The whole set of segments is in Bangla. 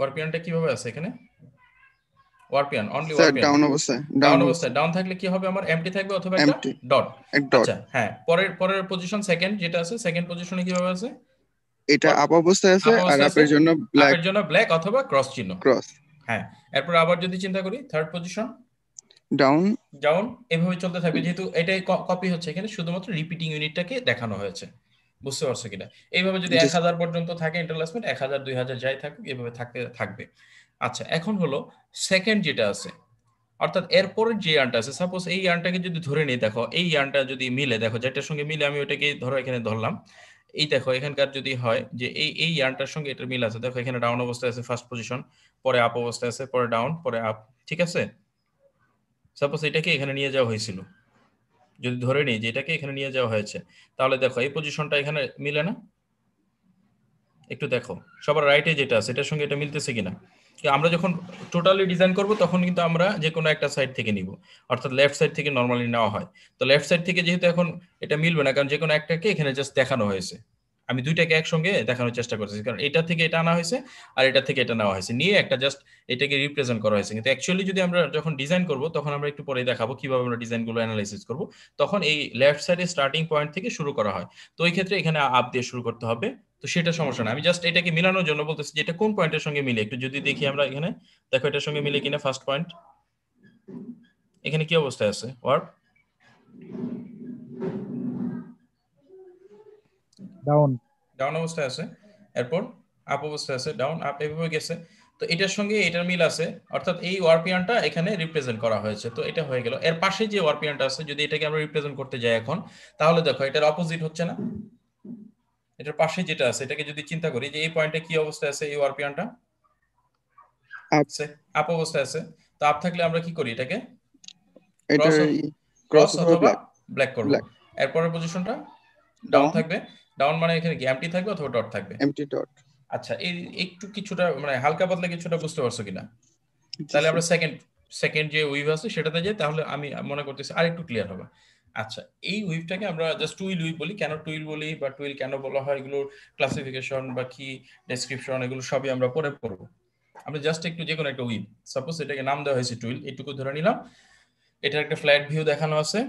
ওয়ারপিয়নটা কিভাবে আছে এখানে অনলি ডাউন অবস্থায় ডাউন অবস্থায় ডাউন থাকলে কি হবে আমার এমটি থাকবে অথবা একটা ডট আচ্ছা হ্যাঁ পরের পরের পজিশন সেকেন্ড যেটা আছে সেকেন্ড পজিশনে কিভাবে আছে এটা আপ অবস্থায় আছে আর আপের জন্য ব্ল্যাক জন্য ব্ল্যাক অথবা ক্রস চিহ্ন ক্রস হ্যাঁ এরপর আবার যদি চিন্তা করি থার্ড পজিশন ডাউন ডাউন এভাবে চলতে থাকবে যেহেতু এটাই কপি হচ্ছে এখানে শুধুমাত্র রিপিটিং ইউনিটটাকে দেখানো হয়েছে বুঝতে পারছো কিনা এইভাবে যদি এক হাজার পর্যন্ত থাকে ইন্টারলাসমেন্ট এক হাজার দুই হাজার যাই থাকুক এভাবে থাকতে থাকবে আচ্ছা এখন হলো সেকেন্ড যেটা আছে অর্থাৎ এরপরের যে ইয়ার্নটা আছে সাপোজ এই ইয়ার্নটাকে যদি ধরে নিই দেখো এই আনটা যদি মিলে দেখো যেটার সঙ্গে মিলে আমি ওটাকে ধরো এখানে ধরলাম এই দেখো এখানকার যদি হয় যে এই এই ইয়ার্নটার সঙ্গে এটার মিল আছে দেখো এখানে ডাউন অবস্থায় আছে ফার্স্ট পজিশন পরে আপ অবস্থায় আছে পরে ডাউন পরে আপ ঠিক আছে সাপোজ এটাকে এখানে নিয়ে যাওয়া হয়েছিল যদি ধরে নিই যে এটাকে এখানে নিয়ে যাওয়া হয়েছে তাহলে দেখো এই পজিশনটা এখানে মিলে না একটু দেখো সবার রাইটে যেটা আছে এটার সঙ্গে এটা মিলতেছে কিনা আমরা যখন টোটালি ডিজাইন করব তখন কিন্তু আমরা যে কোনো একটা সাইড থেকে নিব অর্থাৎ লেফট সাইড থেকে নর্মালি নেওয়া হয় তো লেফট সাইড থেকে যেহেতু এখন এটা মিলবে না কারণ যে কোনো একটাকে এখানে জাস্ট দেখানো হয়েছে আমি দুইটাকে একসঙ্গে দেখানোর চেষ্টা করতেছি কারণ এটা থেকে এটা আনা হয়েছে আর এটা থেকে এটা নেওয়া হয়েছে নিয়ে একটা জাস্ট এটাকে রিপ্রেজেন্ট করা হয়েছে কিন্তু অ্যাকচুয়ালি যদি আমরা যখন ডিজাইন করব তখন আমরা একটু পরে দেখাবো কিভাবে আমরা ডিজাইনগুলো অ্যানালাইসিস করবো তখন এই লেফট সাইডে স্টার্টিং পয়েন্ট থেকে শুরু করা হয় তো এই ক্ষেত্রে এখানে আপ দিয়ে শুরু করতে হবে তো সেটা সমস্যা না আমি জাস্ট এটাকে মিলানোর জন্য বলতেছি যে এটা কোন পয়েন্টের সঙ্গে মিলে একটু যদি দেখি আমরা এখানে দেখো এটার সঙ্গে মিলে কিনা ফার্স্ট পয়েন্ট এখানে কি অবস্থায় আছে ওয়ার্ক ডাউন ডাউন অবস্থায় আছে এরপর আপ অবস্থায় আছে ডাউন আপ এভাবে গেছে তো এটার সঙ্গে এটার মিল আছে অর্থাৎ এই ওয়ারপিয়ানটা এখানে রিপ্রেজেন্ট করা হয়েছে তো এটা হয়ে গেল এর পাশে যে ওয়ারপিয়ানটা আছে যদি এটাকে আমরা রিপ্রেজেন্ট করতে যাই এখন তাহলে দেখো এটার অপোজিট হচ্ছে না এটার পাশে যেটা আছে এটাকে যদি চিন্তা করি যে এই পয়েন্টে কি অবস্থায় আছে এই ওয়ারপিয়ানটা আছে আপ অবস্থায় আছে তো আপ থাকলে আমরা কি করি এটাকে ক্রস অথবা ব্ল্যাক করব এরপরের পজিশনটা ডাউন থাকবে ডাউন মানে এখানে কি এমটি থাকবে অথবা ডট থাকবে এমটি ডট আচ্ছা এই একটু কিছুটা মানে হালকা পাতলা কিছুটা বুঝতে পারছো কিনা তাহলে আমরা সেকেন্ড সেকেন্ড যে উইভ আছে সেটাতে যাই তাহলে আমি মনে করতেছি আর একটু ক্লিয়ার হবে আচ্ছা এই উইভটাকে আমরা জাস্ট টুইল উইভ বলি কেন টুইল বলি বা টুইল কেন বলা হয় এগুলোর ক্লাসিফিকেশন বা কি ডেসক্রিপশন এগুলো সবই আমরা পরে করবো আমরা জাস্ট একটু যে কোনো একটা উইভ সাপোজ এটাকে নাম দেওয়া হয়েছে টুইল এটুকু ধরে নিলাম এটার একটা ফ্ল্যাট ভিউ দেখানো আছে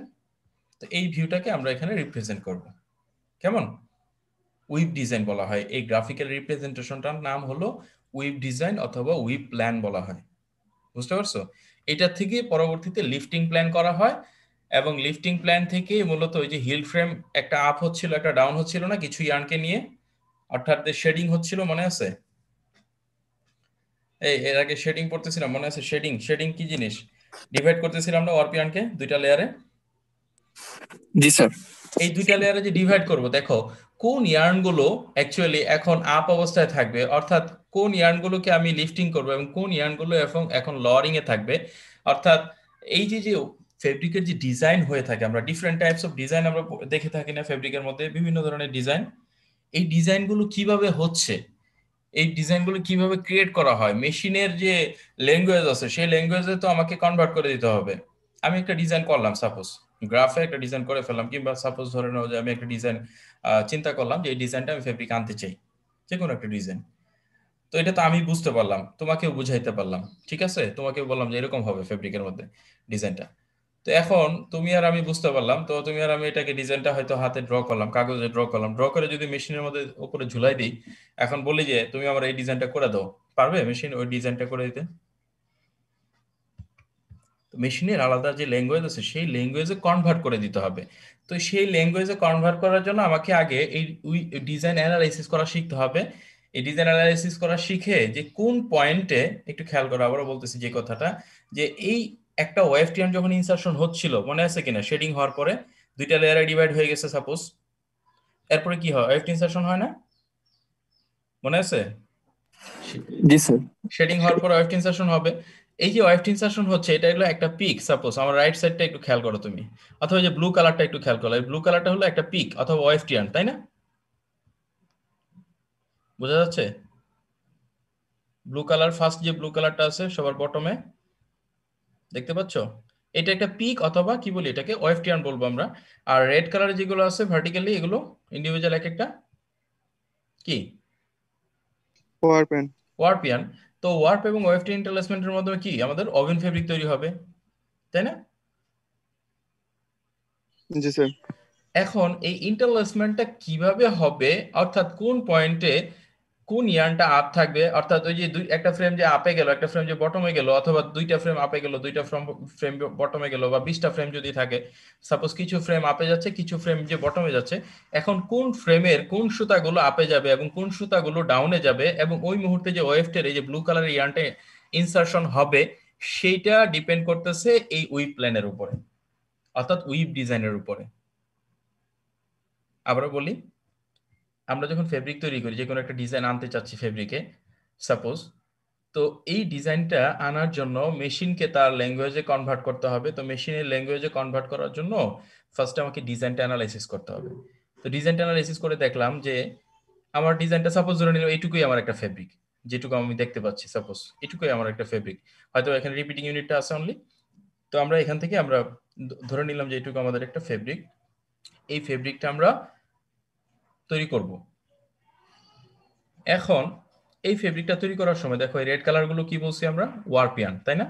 তো এই ভিউটাকে আমরা এখানে রিপ্রেজেন্ট করব কেমন উইব ডিজাইন বলা হয় এই গ্রাফিক্যাল রিপ্রেজেন্টেশনটার নাম হলো উইব ডিজাইন অথবা উইপ প্ল্যান বলা হয় বুঝতে পারছো এটা থেকে পরবর্তীতে লিফটিং প্ল্যান করা হয় এবং লিফটিং প্ল্যান থেকে মূলত ওই যে হিল ফ্রেম একটা আপ হচ্ছিল একটা ডাউন হচ্ছিল না কিছু ইয়ার্নকে নিয়ে অর্থাৎ শেডিং হচ্ছিল মনে আছে এই এর আগে শেডিং পড়তেছিলাম মনে আছে শেডিং শেডিং কি জিনিস ডিভাইড করতেছিলাম না অরপিয়ানকে দুইটা লেয়ারে জি স্যার এই দুইটা লেয়ারে যে ডিভাইড করব দেখো কোন ইয়ার্নগুলো অ্যাকচুয়ালি এখন আপ অবস্থায় থাকবে অর্থাৎ কোন ইয়ার্নগুলোকে আমি লিফটিং করব এবং কোন ইয়ার্নগুলো এখন এখন লরিং এ থাকবে অর্থাৎ এই যে যে ফেব্রিকের যে ডিজাইন হয়ে থাকে আমরা ডিফারেন্ট টাইপস অফ ডিজাইন আমরা দেখে থাকি না ফেব্রিকের মধ্যে বিভিন্ন ধরনের ডিজাইন এই ডিজাইনগুলো কিভাবে হচ্ছে এই ডিজাইনগুলো কিভাবে ক্রিয়েট করা হয় মেশিনের যে ল্যাঙ্গুয়েজ আছে সেই ল্যাঙ্গুয়েজে তো আমাকে কনভার্ট করে দিতে হবে আমি একটা ডিজাইন করলাম সাপোজ গ্রাফে একটা ডিজাইন করে ফেললাম কিংবা সাপোজ ধরে নাও যে আমি একটা ডিজাইন চিন্তা করলাম যে এই ডিজাইনটা আমি ফেব্রিক আনতে চাই যে কোনো একটা ডিজাইন তো এটা তো আমি বুঝতে পারলাম তোমাকেও বুঝাইতে পারলাম ঠিক আছে তোমাকেও বললাম যে এরকম হবে ফেব্রিকের মধ্যে ডিজাইনটা তো এখন তুমি আর আমি বুঝতে পারলাম তো তুমি আর আমি এটাকে ডিজাইনটা হয়তো হাতে ড্র করলাম কাগজে ড্র করলাম ড্র করে যদি মেশিনের মধ্যে উপরে ঝুলাই দিই এখন বলি যে তুমি আমার এই ডিজাইনটা করে দাও পারবে মেশিন ওই ডিজাইনটা করে দিতে মেশিনের আলাদা যে ল্যাঙ্গুয়েজ আছে সেই ল্যাঙ্গুয়েজে কনভার্ট করে দিতে হবে তো সেই ল্যাঙ্গুয়েজে কনভার্ট করার জন্য আমাকে আগে এই ডিজাইন অ্যানালাইসিস করা শিখতে হবে এই ডিজাইন অ্যানালাইসিস করা শিখে যে কোন পয়েন্টে একটু খেয়াল করো আবারও বলতেছি যে কথাটা যে এই একটা ওয়েফ টিএম যখন ইনসার্শন হচ্ছিল মনে আছে কিনা শেডিং হওয়ার পরে দুইটা লেয়ারে ডিভাইড হয়ে গেছে সাপোজ এরপরে কি হয় ওয়েফ ইনসার্শন হয় না মনে আছে শেডিং হওয়ার পর ওয়েফ ইনসার্শন হবে এই যে ওয়েভ ইনসারশন হচ্ছে এটা হলো একটা পিক সাপোজ আমার রাইট সাইডটা একটু খেয়াল করো তুমি অথবা যে ব্লু কালারটা একটু খেয়াল করো এই ব্লু কালারটা হলো একটা পিক অথবা ওয়েভ টিয়ান তাই না বোঝা যাচ্ছে ব্লু কালার ফার্স্ট যে ব্লু কালারটা আছে সবার বটমে দেখতে পাচ্ছ এটা একটা পিক অথবা কি বলি এটাকে ওয়েফ টিয়ান বলবো আমরা আর রেড কালার যেগুলো আছে ভার্টিক্যালি এগুলো ইন্ডিভিজুয়াল এক একটা কি ওয়ারপিয়ান ওয়ারপিয়ান তো ওয়ার্প এবং ওয়েফটি ইন্টারলেসমেন্টের মাধ্যমে কি আমাদের ওভেন ফেব্রিক তৈরি হবে তাই না জি স্যার এখন এই ইন্টারলেসমেন্টটা কিভাবে হবে অর্থাৎ কোন পয়েন্টে কোন ইয়ানটা আপ থাকবে অর্থাৎ ওই যে দুই একটা ফ্রেম যে আপে গেল একটা ফ্রেম যে বটমে গেল অথবা দুইটা ফ্রেম আপে গেল দুইটা ফ্রেম ফ্রেম বটমে গেল বা বিশটা ফ্রেম যদি থাকে সাপোজ কিছু ফ্রেম আপে যাচ্ছে কিছু ফ্রেম যে বটমে যাচ্ছে এখন কোন ফ্রেমের কোন সুতাগুলো আপে যাবে এবং কোন সুতাগুলো ডাউনে যাবে এবং ওই মুহূর্তে যে ওয়েফটের এই যে ব্লু কালারের ইয়ার্নটা ইনসারশন হবে সেইটা ডিপেন্ড করতেছে এই উইপ প্ল্যানের উপরে অর্থাৎ উইপ ডিজাইনের উপরে আবারও বলি আমরা যখন ফেব্রিক তৈরি করি যে কোনো একটা ডিজাইন আনতে চাচ্ছি ফেব্রিকে সাপোজ তো এই ডিজাইনটা আনার জন্য মেশিনকে তার ল্যাঙ্গুয়েজে কনভার্ট করতে হবে তো মেশিনের ল্যাঙ্গুয়েজে কনভার্ট করার জন্য ফার্স্টে আমাকে ডিজাইনটা অ্যানালাইসিস করতে হবে তো ডিজাইনটা অ্যানালাইসিস করে দেখলাম যে আমার ডিজাইনটা সাপোজ ধরে নিলাম এইটুকুই আমার একটা ফেব্রিক যেটুকু আমি দেখতে পাচ্ছি সাপোজ এটুকুই আমার একটা ফেব্রিক হয়তো এখানে রিপিটিং ইউনিটটা আছে অনলি তো আমরা এখান থেকে আমরা ধরে নিলাম যে এটুকু আমাদের একটা ফেব্রিক এই ফেব্রিকটা আমরা তৈরি করব এখন এই ফেব্রিকটা তৈরি করার সময় দেখো এই রেড গুলো কি বলছি আমরা ওয়ারপিয়ান তাই না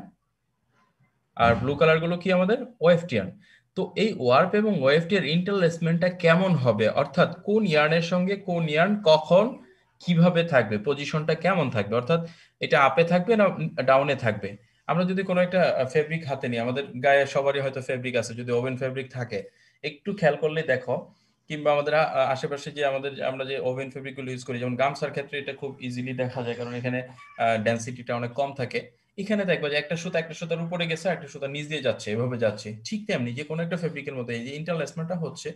আর ব্লু কালারগুলো কি আমাদের ওয়েফটিয়ান তো এই ওয়ার্প এবং ওয়েফটি এর ইন্টারলেসমেন্টটা কেমন হবে অর্থাৎ কোন ইয়ার্নের সঙ্গে কোন ইয়ার্ন কখন কিভাবে থাকবে পজিশনটা কেমন থাকবে অর্থাৎ এটা আপে থাকবে না ডাউনে থাকবে আমরা যদি কোনো একটা ফেব্রিক হাতে নিই আমাদের গায়ে সবারই হয়তো ফেব্রিক আছে যদি ওভেন ফেব্রিক থাকে একটু খেয়াল করলে দেখো কিংবা আমাদের আশেপাশে যে আমাদের আমরা যে ওভেন ফেব্রিক গুলো ইউজ করি যেমন গামসার ক্ষেত্রে এটা খুব ইজিলি দেখা যায় কারণ এখানে ডেন্সিটিটা অনেক কম থাকে এখানে দেখবো যে একটা সুতা একটা সুতার উপরে গেছে একটা সুতা নিচ দিয়ে যাচ্ছে এভাবে যাচ্ছে ঠিক তেমনি যে কোনো একটা ফেব্রিকের মতো এই যে ইন্টারলেসমেন্টটা হচ্ছে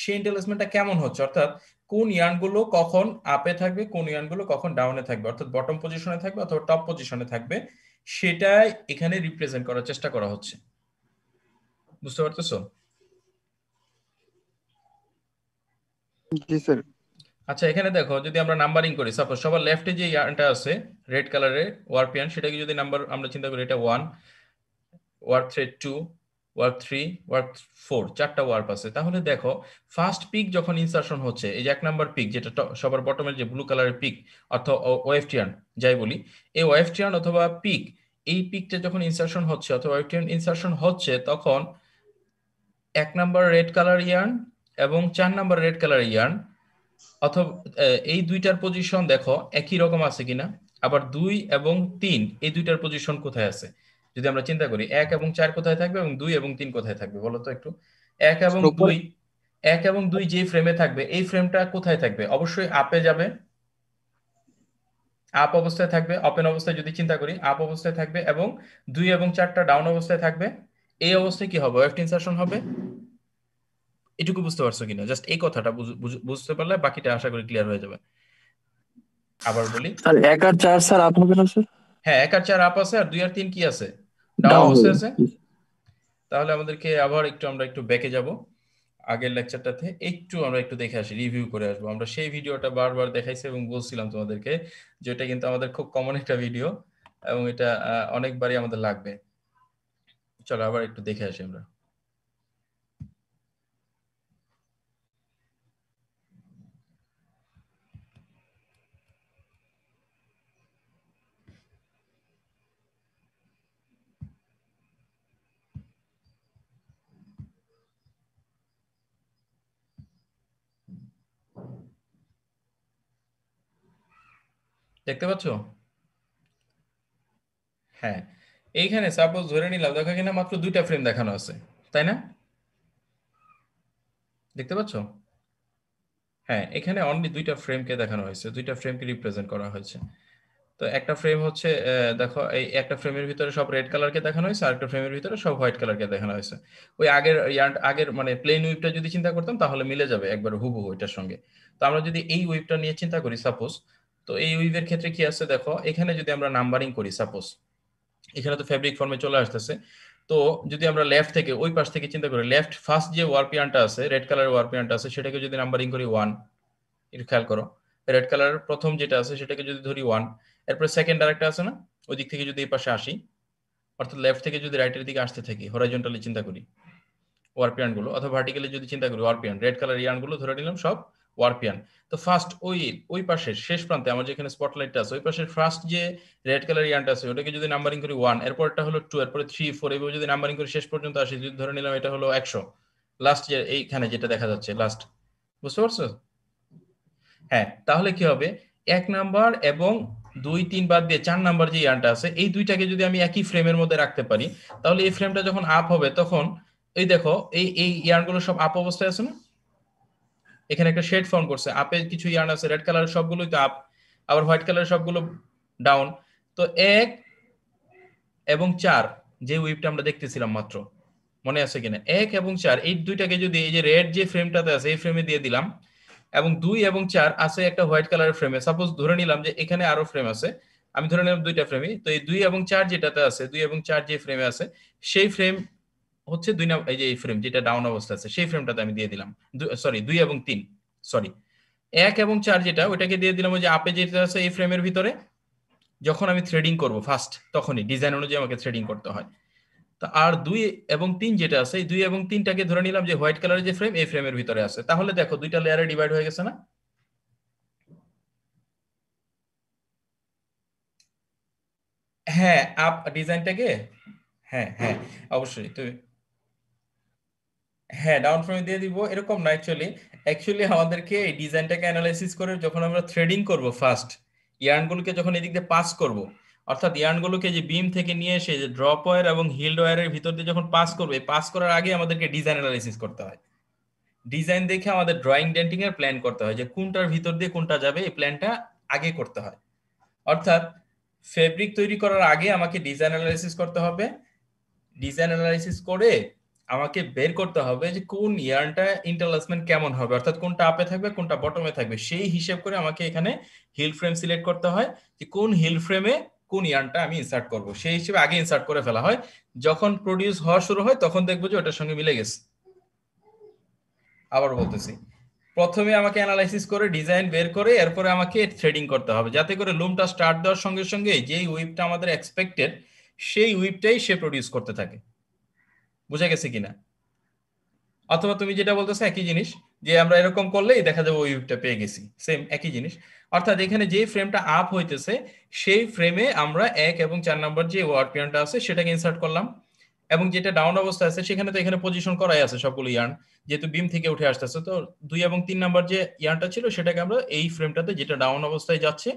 সেই ইন্টারলেসমেন্টটা কেমন হচ্ছে অর্থাৎ কোন ইয়ার্ন গুলো কখন আপে থাকবে কোন ইয়ার্ন গুলো কখন ডাউনে থাকবে অর্থাৎ বটম পজিশনে থাকবে অথবা টপ পজিশনে থাকবে সেটাই এখানে রিপ্রেজেন্ট করার চেষ্টা করা হচ্ছে বুঝতে পারতেছো জি স্যার আচ্ছা এখানে দেখো যদি আমরা নাম্বারিং করি সাপোজ সবার লেফটে যে ইয়ানটা আছে রেড কালারের ওয়ার্পিয়ান সেটাকে যদি নাম্বার আমরা চিন্তা করি এটা one warp thread two warp three warp four চারটা ওয়ার্প আছে তাহলে দেখো ফার্স্ট পিক যখন ইনসার্শন হচ্ছে এই যে এক নাম্বার পিক যেটা সবার বটমের যে ব্লু কালারের পিক অর্থাৎ ওয়েফটিয়ান যাই বলি এই ওয়েফটিয়ান অথবা পিক এই পিকটা যখন ইনসার্শন হচ্ছে অথবা ওয়েফটিয়ান ইনসার্শন হচ্ছে তখন এক নাম্বার রেড কালার ইয়ার্ন এবং চার নাম্বার রেড কালার ইয়ার্ন অথবা এই দুইটার পজিশন দেখো একই রকম আছে কিনা আবার দুই এবং তিন এই দুইটার পজিশন কোথায় আছে যদি আমরা চিন্তা করি এক এবং চার কোথায় থাকবে এবং দুই এবং তিন কোথায় থাকবে বলো তো একটু এক এবং দুই এক এবং দুই যে ফ্রেমে থাকবে এই ফ্রেমটা কোথায় থাকবে অবশ্যই আপে যাবে আপ অবস্থায় থাকবে অপেন অবস্থায় যদি চিন্তা করি আপ অবস্থায় থাকবে এবং দুই এবং চারটা ডাউন অবস্থায় থাকবে এই অবস্থায় কি হবে ওয়েফট ইনসারশন হবে এটুকু বুঝতে পারছো কিনা জাস্ট এই কথাটা বুঝতে পারলে বাকিটা আশা করি ক্লিয়ার হয়ে যাবে আবার বলি স্যার এক আর চার স্যার আপ হবে না স্যার হ্যাঁ এক আর চার আপ আছে আর দুই আর তিন কি আছে ডাউন আছে তাহলে আমাদেরকে আবার একটু আমরা একটু ব্যাকে যাব আগের লেকচারটাতে একটু আমরা একটু দেখে আসি রিভিউ করে আসবো আমরা সেই ভিডিওটা বারবার দেখাইছি এবং বলছিলাম তোমাদেরকে যে এটা কিন্তু আমাদের খুব কমন একটা ভিডিও এবং এটা অনেকবারই আমাদের লাগবে চলো আবার একটু দেখে আসি আমরা দেখতে পাচ্ছ হ্যাঁ এইখানে সাপোজ ধরে নিলাম দেখো কিনা মাত্র দুইটা ফ্রেম দেখানো আছে তাই না দেখতে পাচ্ছ হ্যাঁ এখানে অনলি দুইটা ফ্রেমকে দেখানো হয়েছে দুইটা ফ্রেমকে রিপ্রেজেন্ট করা হয়েছে তো একটা ফ্রেম হচ্ছে দেখো এই একটা ফ্রেমের ভিতরে সব রেড কালারকে দেখানো হয়েছে আর একটা ফ্রেমের ভিতরে সব হোয়াইট কালারকে দেখানো হয়েছে ওই আগের আগের মানে প্লেন উইপটা যদি চিন্তা করতাম তাহলে মিলে যাবে একবার হুবু ওইটার সঙ্গে তো আমরা যদি এই ওয়েবটা নিয়ে চিন্তা করি সাপোজ তো এই উইভের ক্ষেত্রে কি আছে দেখো এখানে যদি আমরা নাম্বারিং করি সাপোজ এখানে তো ফেব্রিক ফর্মে চলে আসতেছে তো যদি আমরা লেফট থেকে ওই পাশ থেকে চিন্তা করি লেফট ফার্স্ট যে ওয়ারপিয়ানটা আছে রেড কালারের ওয়ারপিয়ানটা আছে সেটাকে যদি নাম্বারিং করি ওয়ান এটা খেয়াল করো রেড কালারের প্রথম যেটা আছে সেটাকে যদি ধরি ওয়ান এরপরে সেকেন্ড আরেকটা আছে না ওই দিক থেকে যদি এই পাশে আসি অর্থাৎ লেফট থেকে যদি রাইটের দিকে আসতে থাকি হরাইজন্টালি চিন্তা করি ওয়ারপিয়ানগুলো অথবা ভার্টিক্যালি যদি চিন্তা করি ওয়ারপিয়ান রেড কালার ইয়ানগুলো ধরে নিলাম সব ওয়ারপিয়ান তো ফার্স্ট ওই ওই পাশের শেষ প্রান্তে আমার যেখানে স্পটলাইটটা আছে ওই পাশের ফার্স্ট যে রেড কালার ইয়ানটা আছে ওটাকে যদি নাম্বারিং করি ওয়ান এরপরটা হলো টু এরপরে থ্রি ফোর এভাবে যদি নাম্বারিং করি শেষ পর্যন্ত আসি যদি ধরে নিলাম এটা হলো একশো লাস্ট যে এইখানে যেটা দেখা যাচ্ছে লাস্ট বুঝতে পারছো হ্যাঁ তাহলে কি হবে এক নাম্বার এবং দুই তিন বাদ দিয়ে চার নাম্বার যে ইয়ানটা আছে এই দুইটাকে যদি আমি একই ফ্রেমের মধ্যে রাখতে পারি তাহলে এই ফ্রেমটা যখন আপ হবে তখন এই দেখো এই এই ইয়ানগুলো সব আপ অবস্থায় আছে না এখানে একটা শেড ফর্ম করছে আপে কিছু ইয়ার্ন আছে রেড কালার সবগুলোই তো আপ আবার হোয়াইট কালার সবগুলো ডাউন তো এক এবং চার যে উইপটা আমরা দেখতেছিলাম মাত্র মনে আছে কিনা এক এবং চার এই দুইটাকে যদি এই যে রেড যে ফ্রেমটাতে আছে এই ফ্রেমে দিয়ে দিলাম এবং দুই এবং চার আছে একটা হোয়াইট কালারের ফ্রেমে সাপোজ ধরে নিলাম যে এখানে আরো ফ্রেম আছে আমি ধরে নিলাম দুইটা ফ্রেমে তো এই দুই এবং চার যেটাতে আছে দুই এবং চার যে ফ্রেমে আছে সেই ফ্রেম হচ্ছে দুই এই যে এই ফ্রেম যেটা ডাউন অবস্থা আছে সেই ফ্রেমটাতে আমি দিয়ে দিলাম সরি দুই এবং তিন সরি এক এবং চার যেটা ওইটাকে দিয়ে দিলাম ওই যে আপে যেটা আছে এই ফ্রেমের ভিতরে যখন আমি থ্রেডিং করব ফার্স্ট তখনই ডিজাইন অনুযায়ী আমাকে থ্রেডিং করতে হয় তো আর দুই এবং তিন যেটা আছে এই দুই এবং তিনটাকে ধরে নিলাম যে হোয়াইট কালারের যে ফ্রেম এই ফ্রেমের ভিতরে আছে তাহলে দেখো দুইটা লেয়ারে ডিভাইড হয়ে গেছে না হ্যাঁ আপ ডিজাইনটাকে হ্যাঁ হ্যাঁ অবশ্যই তুমি হ্যাঁ ডাউন ফ্রমে দিয়ে দিব এরকম না অ্যাকচুয়ালি অ্যাকচুয়ালি আমাদেরকে এই ডিজাইনটাকে অ্যানালাইসিস করে যখন আমরা থ্রেডিং করব ফার্স্ট ইয়ার্নগুলোকে যখন এদিক দিয়ে পাস করব অর্থাৎ ইয়ার্নগুলোকে যে বিম থেকে নিয়ে এসে যে ড্রপ ওয়্যার এবং হিল্ড ওয়্যারের ভিতর দিয়ে যখন পাস করবে পাস করার আগে আমাদেরকে ডিজাইন অ্যানালাইসিস করতে হয় ডিজাইন দেখে আমাদের ড্রয়িং ডেন্টিং এর প্ল্যান করতে হয় যে কোনটার ভিতর দিয়ে কোনটা যাবে এই প্ল্যানটা আগে করতে হয় অর্থাৎ ফেব্রিক তৈরি করার আগে আমাকে ডিজাইন অ্যানালাইসিস করতে হবে ডিজাইন অ্যানালাইসিস করে আমাকে বের করতে হবে যে কোন ইয়ার্নটা ইন্টারলাসমেন্ট কেমন হবে অর্থাৎ কোনটা আপে থাকবে কোনটা বটমে থাকবে সেই হিসেব করে আমাকে এখানে হিল ফ্রেম সিলেক্ট করতে হয় যে কোন হিল ফ্রেমে কোন ইয়ার্নটা আমি ইনসার্ট করব সেই হিসেবে আগে ইনসার্ট করে ফেলা হয় যখন প্রডিউস হওয়া শুরু হয় তখন দেখবো যে ওটার সঙ্গে মিলে গেছে আবার বলতেছি প্রথমে আমাকে অ্যানালাইসিস করে ডিজাইন বের করে এরপরে আমাকে থ্রেডিং করতে হবে যাতে করে লুমটা স্টার্ট দেওয়ার সঙ্গে সঙ্গে যেই উইপটা আমাদের এক্সপেক্টেড সেই উইপটাই সে প্রডিউস করতে থাকে বুঝে গেছে কিনা অথবা তুমি যেটা বলতেছো একই জিনিস যে আমরা এরকম করলেই দেখা যাবে ওই উইপটা পেয়ে গেছি সেম একই জিনিস অর্থাৎ এখানে যে ফ্রেমটা আপ হইতেছে সেই ফ্রেমে আমরা এক এবং চার নম্বর যে ওয়ার্ড পিয়ানটা আছে সেটাকে ইনসার্ট করলাম এবং যেটা ডাউন অবস্থা আছে সেখানে তো এখানে পজিশন করাই আছে সবগুলো ইয়ার্ন যেহেতু বিম থেকে উঠে আসতেছে তো দুই এবং তিন নাম্বার যে ইয়ার্নটা ছিল সেটাকে আমরা এই ফ্রেমটাতে যেটা ডাউন অবস্থায় যাচ্ছে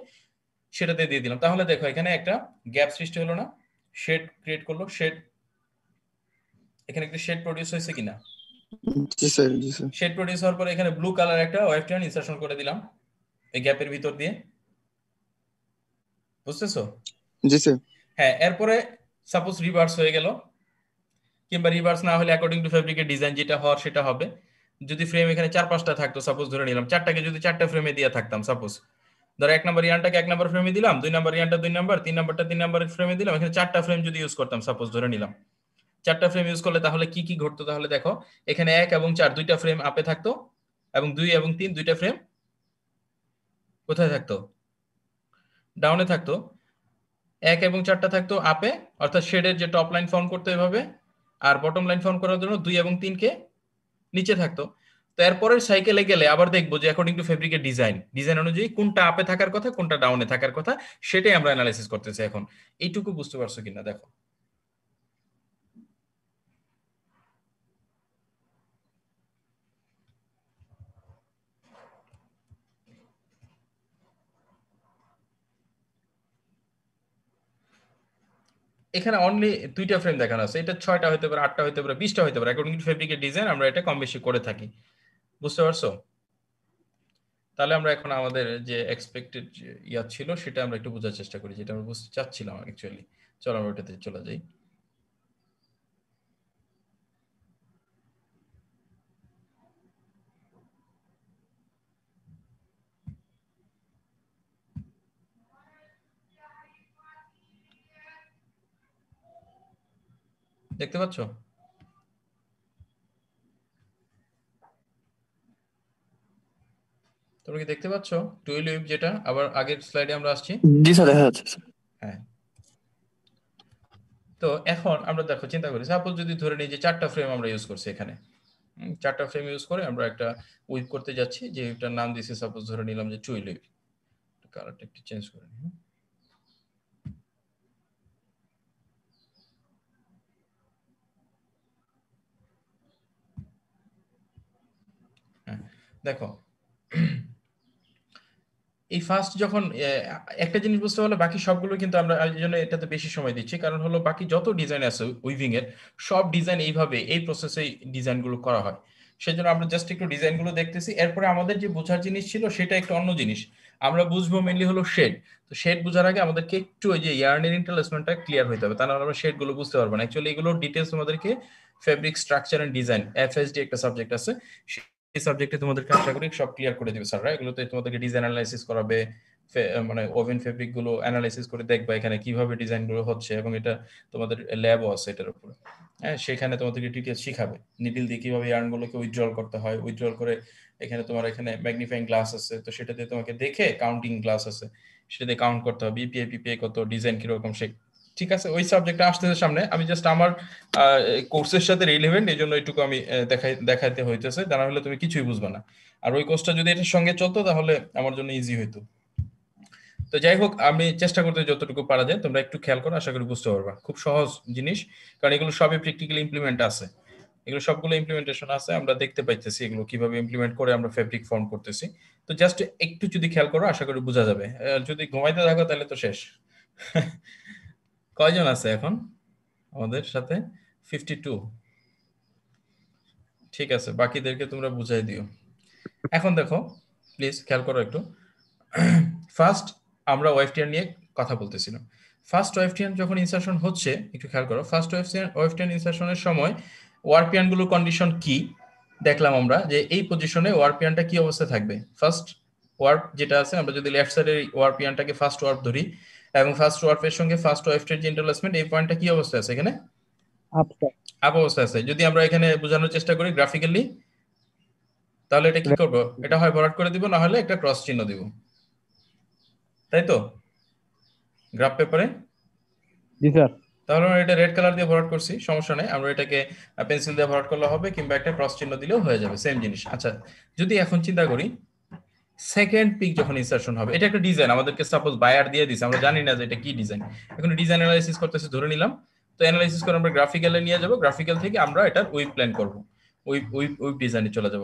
সেটাতে দিয়ে দিলাম তাহলে দেখো এখানে একটা গ্যাপ সৃষ্টি হলো না শেড ক্রিয়েট করলো শেড এখানে একটা শেড প্রডিউস হয়েছে কিনা জি স্যার জি স্যার শেড প্রডিউস হওয়ার পরে এখানে ব্লু কালার একটা ট্রেন ইনসারশন করে দিলাম এই গ্যাপের ভিতর দিয়ে বুঝতেছো জি স্যার হ্যাঁ এরপরে সাপোজ রিভার্স হয়ে গেল কিংবা রিভার্স না হলে অ্যাকর্ডিং টু ফেব্রিকের ডিজাইন যেটা হওয়ার সেটা হবে যদি ফ্রেম এখানে চার পাঁচটা থাকতো সাপোজ ধরে নিলাম চারটাকে যদি চারটা ফ্রেমে দিয়ে থাকতাম সাপোজ ধর এক নাম্বার ইয়ানটাকে এক নাম্বার ফ্রেমে দিলাম দুই নাম্বার ইয়ানটা দুই নাম্বার তিন নাম্বারটা তিন নাম্বার ফ্রেমে দিলাম এখানে চারটা ফ্রেম যদি ইউজ করতাম সাপোজ ধরে নিলাম চারটা ফ্রেম ইউজ করলে তাহলে কি কি ঘটতো তাহলে দেখো এখানে এক এবং চার দুইটা ফ্রেম আপে থাকতো এবং দুই এবং তিন দুইটা ফ্রেম কোথায় থাকতো ডাউনে থাকতো এক এবং চারটা থাকতো আপে অর্থাৎ শেডের যে টপ লাইন ফর্ম করতো এভাবে আর বটম লাইন ফর্ম করার জন্য দুই এবং তিনকে নিচে থাকতো তো এরপরের সাইকেলে গেলে আবার দেখবো যে অ্যাকর্ডিং টু ফেব্রিকের ডিজাইন ডিজাইন অনুযায়ী কোনটা আপে থাকার কথা কোনটা ডাউনে থাকার কথা সেটাই আমরা অ্যানালাইসিস করতেছি এখন এইটুকু বুঝতে পারছো কিনা দেখো এখানে অনলি দুইটা ফ্রেম দেখানো আছে এটা ছয়টা হতে পারে আটটা হতে পারে বিশটা হতে পারে অ্যাকর্ডিং টু ফেব্রিকের ডিজাইন আমরা এটা কম বেশি করে থাকি বুঝতে পারছো তাহলে আমরা এখন আমাদের যে এক্সপেক্টেড ইয়া ছিল সেটা আমরা একটু বোঝার চেষ্টা করি যেটা আমরা বুঝতে চাচ্ছিলাম অ্যাকচুয়ালি চলো আমরা ওটাতে চলে যাই দেখতে পাচ্ছ তোমরা কি দেখতে পাচ্ছ টুয়েল উইপ যেটা আবার আগের স্লাইডে আমরা আসছি জি স্যার দেখা যাচ্ছে হ্যাঁ তো এখন আমরা দেখো চিন্তা করি সাপোজ যদি ধরে নিই যে চারটা ফ্রেম আমরা ইউজ করছি এখানে চারটা ফ্রেম ইউজ করে আমরা একটা উইভ করতে যাচ্ছি যে এটা নাম দিয়েছি সাপোজ ধরে নিলাম যে টুয়েল উইপ কালারটা একটু চেঞ্জ করে নিই দেখো এই ফার্স্ট যখন একটা জিনিস বুঝতে হলো বাকি সবগুলো কিন্তু আমরা এই জন্য এটাতে বেশি সময় দিচ্ছি কারণ হলো বাকি যত ডিজাইন আছে উইভিং এর সব ডিজাইন এইভাবে এই প্রসেসে ডিজাইনগুলো করা হয় সেজন্য আমরা জাস্ট একটু ডিজাইনগুলো দেখতেছি এরপরে আমাদের যে বোঝার জিনিস ছিল সেটা একটা অন্য জিনিস আমরা বুঝবো মেনলি হলো শেড তো শেড বোঝার আগে আমাদেরকে একটু ওই যে ইয়ার্নের ইন্টারলেসমেন্টটা ক্লিয়ার হতে হবে তা নাহলে আমরা শেডগুলো বুঝতে পারবো না অ্যাকচুয়ালি এগুলো ডিটেলস আমাদেরকে fabric structure and design FSD একটা সাবজেক্ট আছে এই সাবজেক্টে তোমাদেরকে আশা করি সব ক্লিয়ার করে দিবে স্যাররা এগুলোতে তোমাদেরকে ডিজাইন অ্যানালাইসিস করাবে মানে ওভেন ফেব্রিক গুলো অ্যানালাইসিস করে দেখবে এখানে কিভাবে ডিজাইন গুলো হচ্ছে এবং এটা তোমাদের ল্যাবও আছে এটার উপরে হ্যাঁ সেখানে তোমাদেরকে ডিটেলস শিখাবে নিডিল দিয়ে কিভাবে ইয়ার্ন গুলোকে উইথড্রল করতে হয় উইথড্রল করে এখানে তোমার এখানে ম্যাগনিফাইং গ্লাস আছে তো সেটাতে তোমাকে দেখে কাউন্টিং গ্লাস আছে সেটাতে কাউন্ট করতে হবে ইপিএ পিপিএ কত ডিজাইন কিরকম সে ঠিক আছে ওই সাবজেক্টটা আসতেছে সামনে আমি জাস্ট আমার কোর্সের সাথে রিলেভেন্ট এই জন্য এইটুকু আমি দেখাই দেখাইতে হইতেছে তা হলে তুমি কিছুই বুঝবে না আর ওই কোর্সটা যদি এটার সঙ্গে চলতো তাহলে আমার জন্য ইজি হইতো তো যাই হোক আমি চেষ্টা করতে যতটুকু পারা যায় তোমরা একটু খেয়াল করো আশা করি বুঝতে পারবা খুব সহজ জিনিস কারণ এগুলো সবই প্র্যাকটিক্যালি ইমপ্লিমেন্ট আছে এগুলো সবগুলো ইমপ্লিমেন্টেশন আছে আমরা দেখতে পাইতেছি এগুলো কিভাবে ইমপ্লিমেন্ট করে আমরা ফেব্রিক ফর্ম করতেছি তো জাস্ট একটু যদি খেয়াল করো আশা করি বোঝা যাবে যদি ঘুমাইতে থাকো তাহলে তো শেষ কয়জন আছে এখন আমাদের সাথে ফিফটি টু ঠিক আছে বাকিদেরকে তোমরা বুঝাই দিও এখন দেখো প্লিজ খেয়াল করো একটু ফার্স্ট আমরা টিয়ার নিয়ে কথা বলতেছিলাম ফার্স্ট ওয়েফটিয়ান যখন ইনসার্শন হচ্ছে একটু খেয়াল করো ফার্স্ট ওয়েফটিয়ান ওয়েফটিয়ান ইনসার্শনের সময় ওয়ারপিয়ানগুলোর কন্ডিশন কি দেখলাম আমরা যে এই পজিশনে ওয়ারপিয়ানটা কি অবস্থায় থাকবে ফার্স্ট ওয়ার্প যেটা আছে আমরা যদি লেফট সাইডের ওয়ারপিয়ানটাকে ফার্স্ট ওয়ার্প ধরি এবং ফার্স্ট ওয়ার্ফের সঙ্গে ফার্স্ট ওয়ার্ফের যে ইন্টারলেসমেন্ট এই পয়েন্টটা কি অবস্থা আছে এখানে আপ অবস্থা আছে যদি আমরা এখানে বোঝানোর চেষ্টা করি গ্রাফিক্যালি তাহলে এটা কি হ্যাঁ। করব এটা হয় বরাট করে দিব না হলে একটা ক্রস চিহ্ন দিব তাই তো গ্রাফ পেপারে জি স্যার তাহলে আমরা এটা রেড কালার দিয়ে ভরাট করছি সমস্যা নাই আমরা এটাকে পেন্সিল দিয়ে ভরাট করলে হবে কিংবা একটা ক্রস চিহ্ন দিলেও হয়ে যাবে সেম জিনিস আচ্ছা যদি এখন চিন্তা করি সেকেন্ড পিক যখন ইনসার্শন হবে এটা একটা ডিজাইন আমাদেরকে সাপোজ বায়ার দিয়ে দিছে আমরা জানি না যে এটা কি ডিজাইন এখন ডিজাইন অ্যানালাইসিস করতেছে ধরে নিলাম তো অ্যানালাইসিস করে আমরা গ্রাফিক্যালে নিয়ে যাব গ্রাফিক্যাল থেকে আমরা এটার ওয়েব প্ল্যান করব ওই ওই ওয়েব ডিজাইনে চলে যাব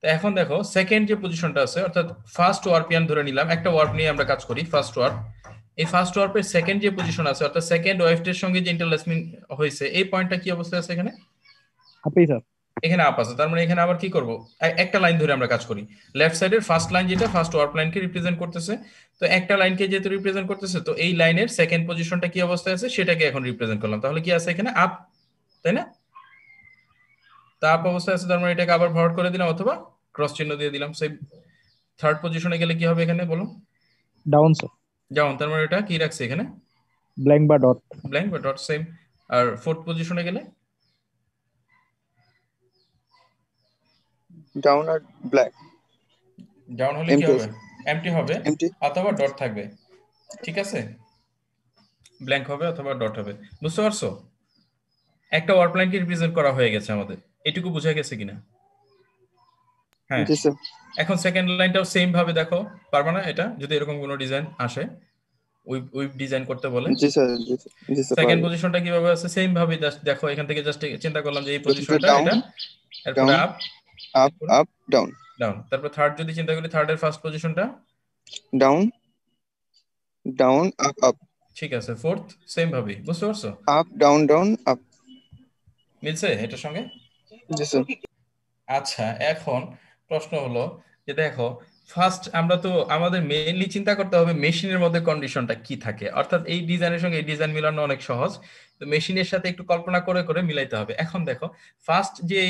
তো এখন দেখো সেকেন্ড যে পজিশনটা আছে অর্থাৎ ফার্স্ট ওয়ার্পিয়ান ধরে নিলাম একটা ওয়ার্প নিয়ে আমরা কাজ করি ফার্স্ট ওয়ার্প এই ফার্স্ট ওয়ার্পের সেকেন্ড যে পজিশন আছে অর্থাৎ সেকেন্ড ওয়েভটির সঙ্গে যে ইন্টারলেসমেন্ট হয়েছে এই পয়েন্টটা কি অবস্থায় আছে এখানে আপনি স্যার এখানে আপ আছে তার মানে এখানে আবার কি করব একটা লাইন ধরে আমরা কাজ করি লেফট সাইডের ফার্স্ট লাইন যেটা ফার্স্ট ওয়ার্প লাইনকে রিপ্রেজেন্ট করতেছে তো একটা লাইনকে যেহেতু রিপ্রেজেন্ট করতেছে তো এই লাইনের সেকেন্ড পজিশনটা কি অবস্থায় আছে সেটাকে এখন রিপ্রেজেন্ট করলাম তাহলে কি আছে এখানে আপ তাই না তা আপ অবস্থায় আছে তার মানে এটাকে আবার ভরট করে দিলাম অথবা ক্রস চিহ্ন দিয়ে দিলাম সেই থার্ড পজিশনে গেলে কি হবে এখানে বলো ডাউন স্যার ডাউন তার মানে এটা কি রাখছে এখানে ব্ল্যাঙ্ক বা ডট ব্ল্যাঙ্ক বা ডট সেম আর ফোর্থ পজিশনে গেলে ডাউন আর ব্ল্যাক ডাউন হলে কি হবে এমটি হবে অথবা ডট থাকবে ঠিক আছে ব্ল্যাঙ্ক হবে অথবা ডট হবে বুঝতে পারছো একটা ওয়ার প্ল্যানকে রিপ্রেজেন্ট করা হয়ে গেছে আমাদের এটুকু বোঝা গেছে কিনা হ্যাঁ এখন সেকেন্ড লাইনটাও সেম ভাবে দেখো পারবা না এটা যদি এরকম কোনো ডিজাইন আসে ওই ওই ডিজাইন করতে বলে সেকেন্ড পজিশনটা কিভাবে আছে সেম ভাবে দেখো এখান থেকে জাস্ট চিন্তা করলাম যে এই পজিশনটা এটা এরপর up up up down down তারপর থার্ড যদি চিন্তা করি থার্ড এর ফার্স্ট পজিশনটা ডাউন ডাউন আপ আপ ঠিক আছে ফোর্থ সেম ভাবে বুঝতে পারছো আপ ডাউন ডাউন আপ মিলছে এটার সঙ্গে আচ্ছা এখন প্রশ্ন হলো যে দেখো ফার্স্ট আমরা তো আমাদের মেইনলি চিন্তা করতে হবে মেশিনের মধ্যে কন্ডিশনটা কি থাকে অর্থাৎ এই ডিজাইনের সঙ্গে এই ডিজাইন মিলানো অনেক সহজ তো মেশিনের সাথে একটু কল্পনা করে করে মিলাইতে হবে এখন দেখো ফার্স্ট যে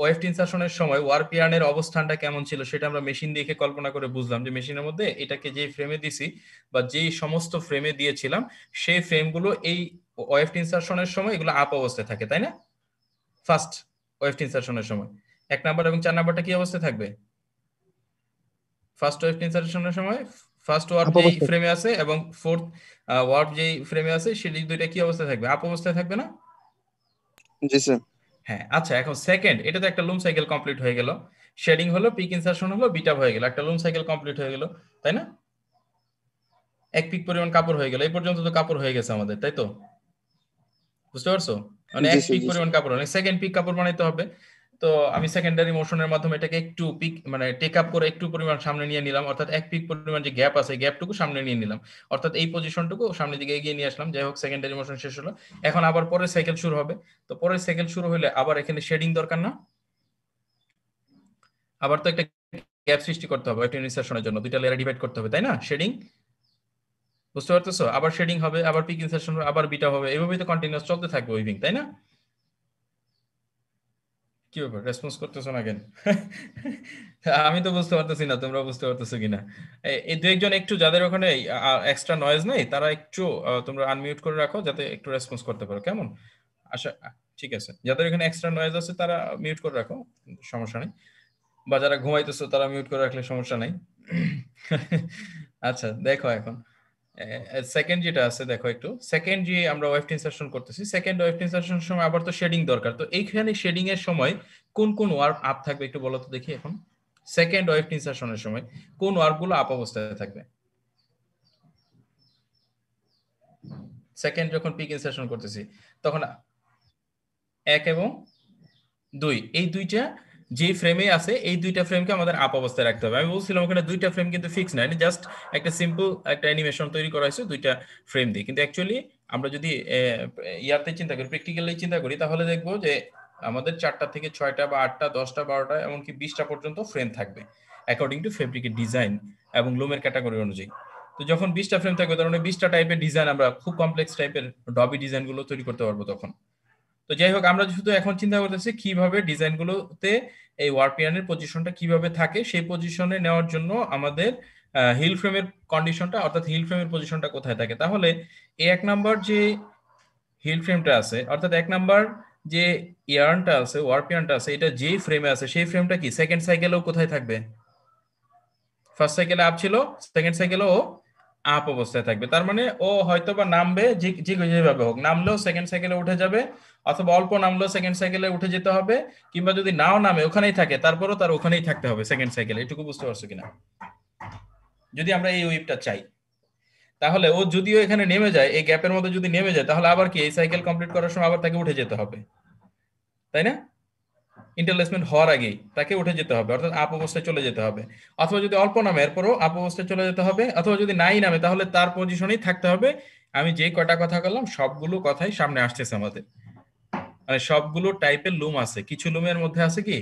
ওয়েভ টেনসাশনের সময় ওয়ারপিয়ানের অবস্থানটা কেমন ছিল সেটা আমরা মেশিন দেখে কল্পনা করে বুঝলাম যে মেশিনের মধ্যে এটাকে যে ফ্রেমে দিছি বা যেই সমস্ত ফ্রেমে দিয়েছিলাম সেই ফ্রেমগুলো এই ওয়েভ টেনসাশনের সময় এগুলো আপ অবস্থায় থাকে তাই না ফার্স্ট ওয়েভ টেনসাশনের সময় এক নাম্বার এবং চার নাম্বারটা কি অবস্থায় থাকবে ফার্স্ট ওয়েভ টেনসাশনের সময় ফার্স্ট ওয়ার্প যেই ফ্রেমে আছে এবং ফোর্থ ওয়ার্প যেই ফ্রেমে আছে সেই দুইটা কি অবস্থায় থাকবে আপ অবস্থায় থাকবে না জি স্যার হ্যাঁ আচ্ছা এখন সেকেন্ড এটা তো একটা লুম সাইকেল কমপ্লিট হয়ে গেল শেডিং হলো পিক ইনসারশন হলো বিটা হয়ে গেল একটা লুম সাইকেল কমপ্লিট হয়ে গেল তাই না এক পিক পরিমাণ কাপড় হয়ে গেল এই পর্যন্ত তো কাপড় হয়ে গেছে আমাদের তাই তো বুঝতে পারছো মানে এক পিক পরিমাণ কাপড় মানে সেকেন্ড পিক কাপড় বানাইতে হবে তো আমি সেকেন্ডারি মোশনের মাধ্যমে এটাকে একটু পিক মানে টেক আপ করে একটু পরিমাণ সামনে নিয়ে নিলাম অর্থাৎ এক পিক পরিমাণ যে গ্যাপ আছে গ্যাপটুকু সামনে নিয়ে নিলাম অর্থাৎ এই পজিশনটুকু সামনের দিকে এগিয়ে নিয়ে আসলাম যাই হোক সেকেন্ডারি মোশন শেষ হলো এখন আবার পরের সাইকেল শুরু হবে তো পরের সাইকেল শুরু হলে আবার এখানে শেডিং দরকার না আবার তো একটা গ্যাপ সৃষ্টি করতে হবে একটা ইনসারশনের জন্য দুইটা লেয়ার ডিভাইড করতে হবে তাই না শেডিং বুঝতে পারতেছো আবার শেডিং হবে আবার পিক ইনসারশন হবে আবার বিটা হবে এভাবেই তো কন্টিনিউয়াস চলতে থাকবে উইভিং তাই না কি ব্যাপার রেসপন্স করতেছো না কেন আমি তো বুঝতে পারতেছি না তোমরা বুঝতে পারতেছো কিনা এই দু একজন একটু যাদের ওখানে এক্সট্রা নয়েজ নেই তারা একটু তোমরা আনমিউট করে রাখো যাতে একটু রেসপন্স করতে পারো কেমন আচ্ছা ঠিক আছে যাদের এখানে এক্সট্রা নয়েজ আছে তারা মিউট করে রাখো সমস্যা নেই বা যারা ঘুমাইতেছো তারা মিউট করে রাখলে সমস্যা নাই আচ্ছা দেখো এখন সেকেন্ড যেটা আছে দেখো একটু সেকেন্ড যে আমরা ওয়েফট ইনসারশন করতেছি সেকেন্ড ওয়েফট ইনসারশনের সময় আবার তো শেডিং দরকার তো এইখানে শেডিং এর সময় কোন কোন ওয়ার্ক আপ থাকবে একটু বলো তো দেখি এখন সেকেন্ড ওয়েফট ইনসারশনের সময় কোন ওয়ার্ক গুলো আপ অবস্থায় থাকবে সেকেন্ড যখন পিক ইনসারশন করতেছি তখন এক এবং দুই এই দুইটা যে ফ্রেমে আছে এই দুইটা ফ্রেমকে আমাদের আপ অবস্থায় রাখতে হবে আমি বলছিলাম ওখানে দুইটা ফ্রেম কিন্তু ফিক্স না জাস্ট একটা সিম্পল একটা অ্যানিমেশন তৈরি করা হয়েছে দুইটা ফ্রেম দিয়ে কিন্তু অ্যাকচুয়ালি আমরা যদি ইয়াতে চিন্তা করি প্র্যাকটিক্যালি চিন্তা করি তাহলে দেখবো যে আমাদের চারটা থেকে ছয়টা বা আটটা দশটা বারোটা এমনকি বিশটা পর্যন্ত ফ্রেম থাকবে অ্যাকর্ডিং টু ফেব্রিকের ডিজাইন এবং লোমের ক্যাটাগরি অনুযায়ী তো যখন বিশটা ফ্রেম থাকবে তখন মানে বিশটা টাইপের ডিজাইন আমরা খুব কমপ্লেক্স টাইপের ডবি ডিজাইনগুলো তৈরি করতে পারবো তখন তো যাই হোক আমরা শুধু এখন চিন্তা করতেছি কিভাবে ডিজাইনগুলোতে এই ওয়ারপিয়ানের পজিশনটা কিভাবে থাকে সেই পজিশনে নেওয়ার জন্য আমাদের হিল ফ্রেমের কন্ডিশনটা অর্থাৎ হিল ফ্রেমের পজিশনটা কোথায় থাকে তাহলে এই এক নাম্বার যে হিল ফ্রেমটা আছে অর্থাৎ এক নাম্বার যে ইয়ারনটা আছে ওয়ারপিয়ানটা আছে এটা যেই ফ্রেমে আছে সেই ফ্রেমটা কি সেকেন্ড সাইকেলেও কোথায় থাকবে ফার্স্ট সাইকেলে আপ ছিল সেকেন্ড সাইকেলেও আপ অবস্থায় থাকবে তার মানে ও হয়তো বা নামবে যে যেভাবে হোক নামলেও সেকেন্ড সাইকেলে উঠে যাবে অথবা অল্প নামলো সেকেন্ড সাইকেলে উঠে যেতে হবে কিংবা যদি নাও নামে ওখানেই থাকে তারপরও তার ওখানেই থাকতে হবে সেকেন্ড সাইকেলে এটুকু বুঝতে পারছো কিনা যদি আমরা এই উইপটা চাই তাহলে ও যদিও এখানে নেমে যায় এই গ্যাপের মধ্যে যদি নেমে যায় তাহলে আবার কি এই সাইকেল কমপ্লিট করার সময় আবার তাকে উঠে যেতে হবে তাই না ইন্টারলেসমেন্ট হওয়ার আগেই তাকে উঠে যেতে হবে অর্থাৎ আপ অবস্থায় চলে যেতে হবে অথবা যদি অল্প নামে এরপরও আপ অবস্থায় চলে যেতে হবে অথবা যদি নাই নামে তাহলে তার পজিশনেই থাকতে হবে আমি যে কটা কথা বললাম সবগুলো কথাই সামনে আসতেছে আমাদের মানে সবগুলো টাইপের লুম আছে কিছু লুমের মধ্যে আছে কি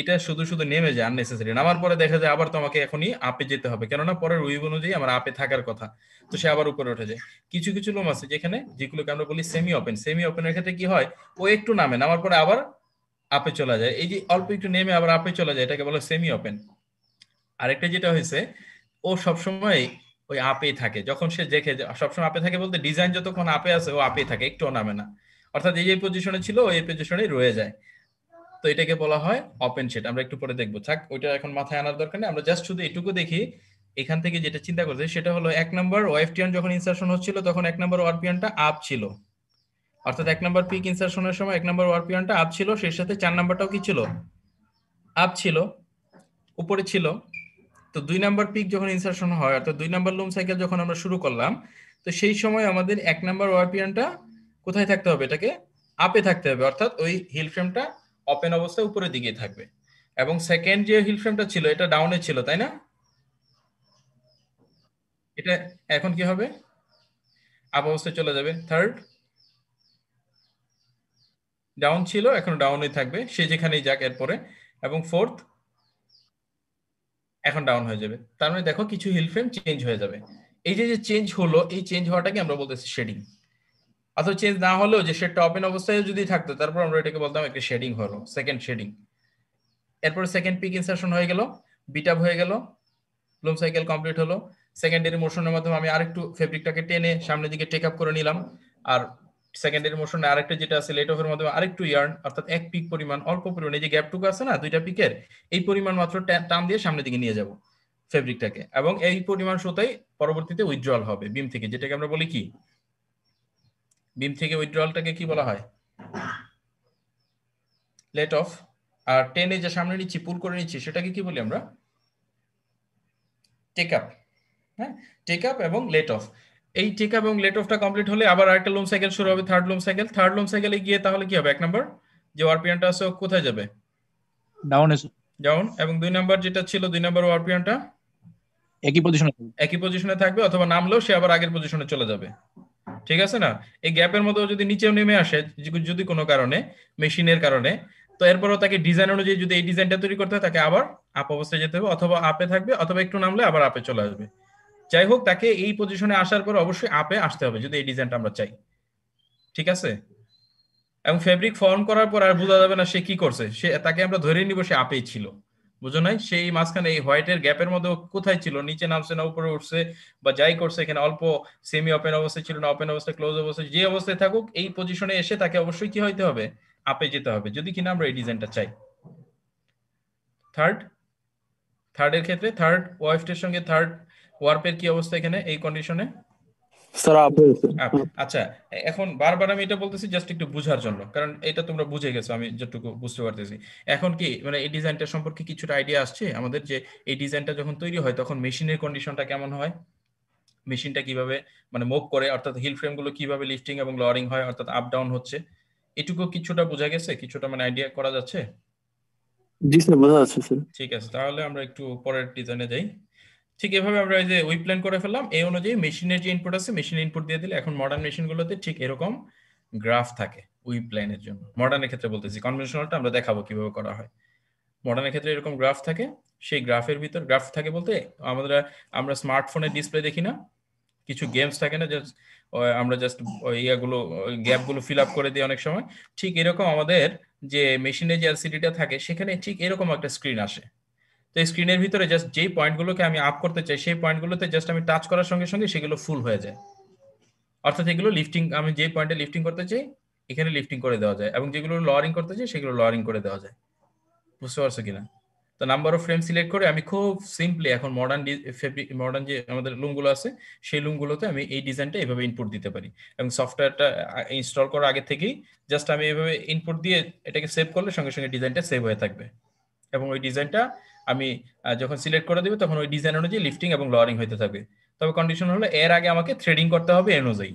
এটা শুধু শুধু নেমে যায় আননেসেসারি নামার পরে দেখা যায় আবার তোমাকে এখনই আপে যেতে হবে কেননা পরে রুইব অনুযায়ী আমার আপে থাকার কথা তো সে আবার উপরে উঠে যায় কিছু কিছু লুম আছে যেখানে যেগুলোকে আমরা বলি সেমি ওপেন সেমি ওপেনের ক্ষেত্রে কি হয় ও একটু নামে নামার পরে আবার আপে চলে যায় এই যে অল্প একটু নেমে আবার আপে চলে যায় এটাকে বলে সেমি ওপেন আরেকটা যেটা হয়েছে ও সবসময় ওই আপেই থাকে যখন সে দেখে সবসময় আপে থাকে বলতে ডিজাইন যতক্ষণ আপে আছে ও আপেই থাকে একটুও নামে না অর্থাৎ এই এই পজিশনে ছিল এই পজিশনে রয়ে যায় তো এটাকে বলা হয় ওপেন সেট আমরা একটু পরে দেখবো থাক ওইটা এখন মাথায় আনার দরকার নেই আমরা জাস্ট শুধু এটুকু দেখি এখান থেকে যেটা চিন্তা করছে সেটা হলো এক নম্বর ওয়েফটিয়ান যখন ইনসারশন হচ্ছিল তখন এক নম্বর ওয়ারপিয়ানটা আপ ছিল অর্থাৎ এক নম্বর পিক ইনসারশনের সময় এক নম্বর ওয়ারপিয়ানটা আপ ছিল সেই সাথে চার নাম্বারটাও কি ছিল আপ ছিল উপরে ছিল তো দুই নাম্বার পিক যখন ইনসারশন হয় অর্থাৎ দুই নাম্বার লুম সাইকেল যখন আমরা শুরু করলাম তো সেই সময় আমাদের এক নাম্বার ওয়ারপিয়ানটা কোথায় থাকতে হবে এটাকে আপে থাকতে হবে অর্থাৎ ওই হিল ফ্রেমটা ওপেন অবস্থায় উপরের দিকেই থাকবে এবং সেকেন্ড যে হিল ফ্রেমটা ছিল এটা ডাউনে ছিল তাই না এটা এখন কি হবে আপ অবস্থায় চলে যাবে থার্ড ডাউন ছিল এখন ডাউনে থাকবে সে যেখানেই যাক এরপরে এবং ফোর্থ এখন ডাউন হয়ে যাবে তার মানে দেখো কিছু হিল ফ্রেম চেঞ্জ হয়ে যাবে এই যে চেঞ্জ হলো এই চেঞ্জ হওয়াটাকে আমরা বলতেছি শেডিং অথবা চেঞ্জ না হলেও যে শেডটা ওপেন অবস্থায় যদি থাকতো তারপর আমরা এটাকে বলতাম একটা শেডিং হলো সেকেন্ড শেডিং এরপর সেকেন্ড পিক ইনসারশন হয়ে গেল বিটাপ হয়ে গেল লুম সাইকেল কমপ্লিট হলো সেকেন্ডারি মোশনের মাধ্যমে আমি আরেকটু ফেব্রিকটাকে টেনে সামনের দিকে টেক আপ করে নিলাম আর সেকেন্ডারি মোশনে আরেকটা যেটা আছে লেট অফের মাধ্যমে আরেকটু ইয়ার্ন অর্থাৎ এক পিক পরিমাণ অল্প পরিমাণ এই যে গ্যাপটুকু আছে না দুইটা পিকের এই পরিমাণ মাত্র টান দিয়ে সামনের দিকে নিয়ে যাব ফেব্রিকটাকে এবং এই পরিমাণ সুতাই পরবর্তীতে উইথড্রল হবে বিম থেকে যেটাকে আমরা বলি কি বিম থেকে উইথড্রলটাকে কি বলা হয় লেট অফ আর টেনে যে সামনে নিচ্ছি পুল করে নিচ্ছি সেটাকে কি বলি আমরা টেক আপ হ্যাঁ টেক আপ এবং লেট অফ এই টেক আপ এবং লেট অফটা কমপ্লিট হলে আবার আরেকটা লোম সাইকেল শুরু হবে থার্ড লোম সাইকেল থার্ড লোম সাইকেলে গিয়ে তাহলে কি হবে এক নাম্বার যে ওয়ারপিয়ানটা আছে কোথায় যাবে ডাউন ডাউন এবং দুই নাম্বার যেটা ছিল দুই নাম্বার ওয়ারপিয়ানটা একই পজিশনে একই পজিশনে থাকবে অথবা নামলেও সে আবার আগের পজিশনে চলে যাবে ঠিক আছে না এই গ্যাপের মতো যদি নিচেও নেমে আসে যদি কোনো কারণে মেশিনের কারণে তো এরপরও তাকে ডিজাইন অনুযায়ী যদি এই ডিজাইনটা তৈরি করতে হয় তাকে আবার আপ অবস্থায় যেতে হবে অথবা আপে থাকবে অথবা একটু নামলে আবার আপে চলে আসবে যাই হোক তাকে এই পজিশনে আসার পর অবশ্যই আপে আসতে হবে যদি এই ডিজাইনটা আমরা চাই ঠিক আছে এবং ফেব্রিক ফর্ম করার পর আর বোঝা যাবে না সে কি করছে সে তাকে আমরা ধরে নিব সে আপেই ছিল বুঝো নাই সেই মাঝখানে এই হোয়াইটের গ্যাপের মধ্যে কোথায় ছিল নিচে নামছে না উপরে উঠছে বা যাই করছে এখানে অল্প সেমি ওপেন অবস্থায় ছিল না ওপেন অবস্থায় ক্লোজ অবস্থায় যে অবস্থায় থাকুক এই পজিশনে এসে তাকে অবশ্যই কি হইতে হবে আপে যেতে হবে যদি কিনা আমরা এই ডিজাইনটা চাই থার্ড থার্ডের ক্ষেত্রে থার্ড ওয়াইফটের সঙ্গে থার্ড ওয়ার্পের কি অবস্থা এখানে এই কন্ডিশনে আচ্ছা এখন বারবার আমি এটা বলতেছি জাস্ট একটু বুঝার জন্য কারণ এটা তোমরা বুঝে গেছো আমি যেটুকু বুঝতে পারতেছি এখন কি মানে এই ডিজাইনটা সম্পর্কে কিছুটা আইডিয়া আসছে আমাদের যে এই ডিজাইনটা যখন তৈরি হয় তখন মেশিনের কন্ডিশনটা কেমন হয় মেশিনটা কিভাবে মানে মুভ করে অর্থাৎ হিল ফ্রেম গুলো কিভাবে লিফটিং এবং লরিং হয় অর্থাৎ আপ ডাউন হচ্ছে এটুকু কিছুটা বোঝা গেছে কিছুটা মানে আইডিয়া করা যাচ্ছে জি স্যার বোঝা যাচ্ছে স্যার ঠিক আছে তাহলে আমরা একটু পরের ডিজাইনে যাই ঠিক এভাবে আমরা যে ওই প্ল্যান করে ফেললাম এই অনুযায়ী মেশিনের যে ইনপুট আছে মেশিন ইনপুট দিয়ে দিলে এখন মডার্ন মেশিনগুলোতে ঠিক এরকম গ্রাফ থাকে ওই প্ল্যানের জন্য মডার্নের ক্ষেত্রে বলতেছি কনভেনশনালটা আমরা দেখাবো কিভাবে করা হয় মডার্নের ক্ষেত্রে এরকম গ্রাফ থাকে সেই গ্রাফের ভিতর গ্রাফ থাকে বলতে আমাদের আমরা স্মার্টফোনের ডিসপ্লে দেখি না কিছু গেমস থাকে না জাস্ট আমরা জাস্ট ইয়াগুলো গ্যাপগুলো ফিল আপ করে দিই অনেক সময় ঠিক এরকম আমাদের যে মেশিনে যে এলসিডিটা থাকে সেখানে ঠিক এরকম একটা স্ক্রিন আসে তো স্ক্রিনের ভিতরে জাস্ট যেই পয়েন্টগুলোকে আমি আপ করতে চাই সেই পয়েন্টগুলোতে জাস্ট আমি টাচ করার সঙ্গে সঙ্গে সেগুলো ফুল হয়ে যায় অর্থাৎ এগুলো লিফটিং আমি যে পয়েন্টে লিফটিং করতে চাই এখানে লিফটিং করে দেওয়া যায় এবং যেগুলো লয়ারিং করতে চাই সেগুলো লয়ারিং করে দেওয়া যায় বুঝতে পারছো কিনা তো নাম্বার অফ ফ্রেম সিলেক্ট করে আমি খুব সিম্পলি এখন মডার্ন মডার্ন যে আমাদের লুমগুলো আছে সেই লুমগুলোতে আমি এই ডিজাইনটা এভাবে ইনপুট দিতে পারি এবং সফটওয়্যারটা ইনস্টল করার আগে থেকেই জাস্ট আমি এভাবে ইনপুট দিয়ে এটাকে সেভ করলে সঙ্গে সঙ্গে ডিজাইনটা সেভ হয়ে থাকবে এবং ওই ডিজাইনটা আমি যখন সিলেক্ট করে দেবো তখন ওই ডিজাইন অনুযায়ী লিফটিং এবং লোয়ারিং হতে থাকবে তবে কন্ডিশন হলো এর আগে আমাকে থ্রেডিং করতে হবে অনুযায়ী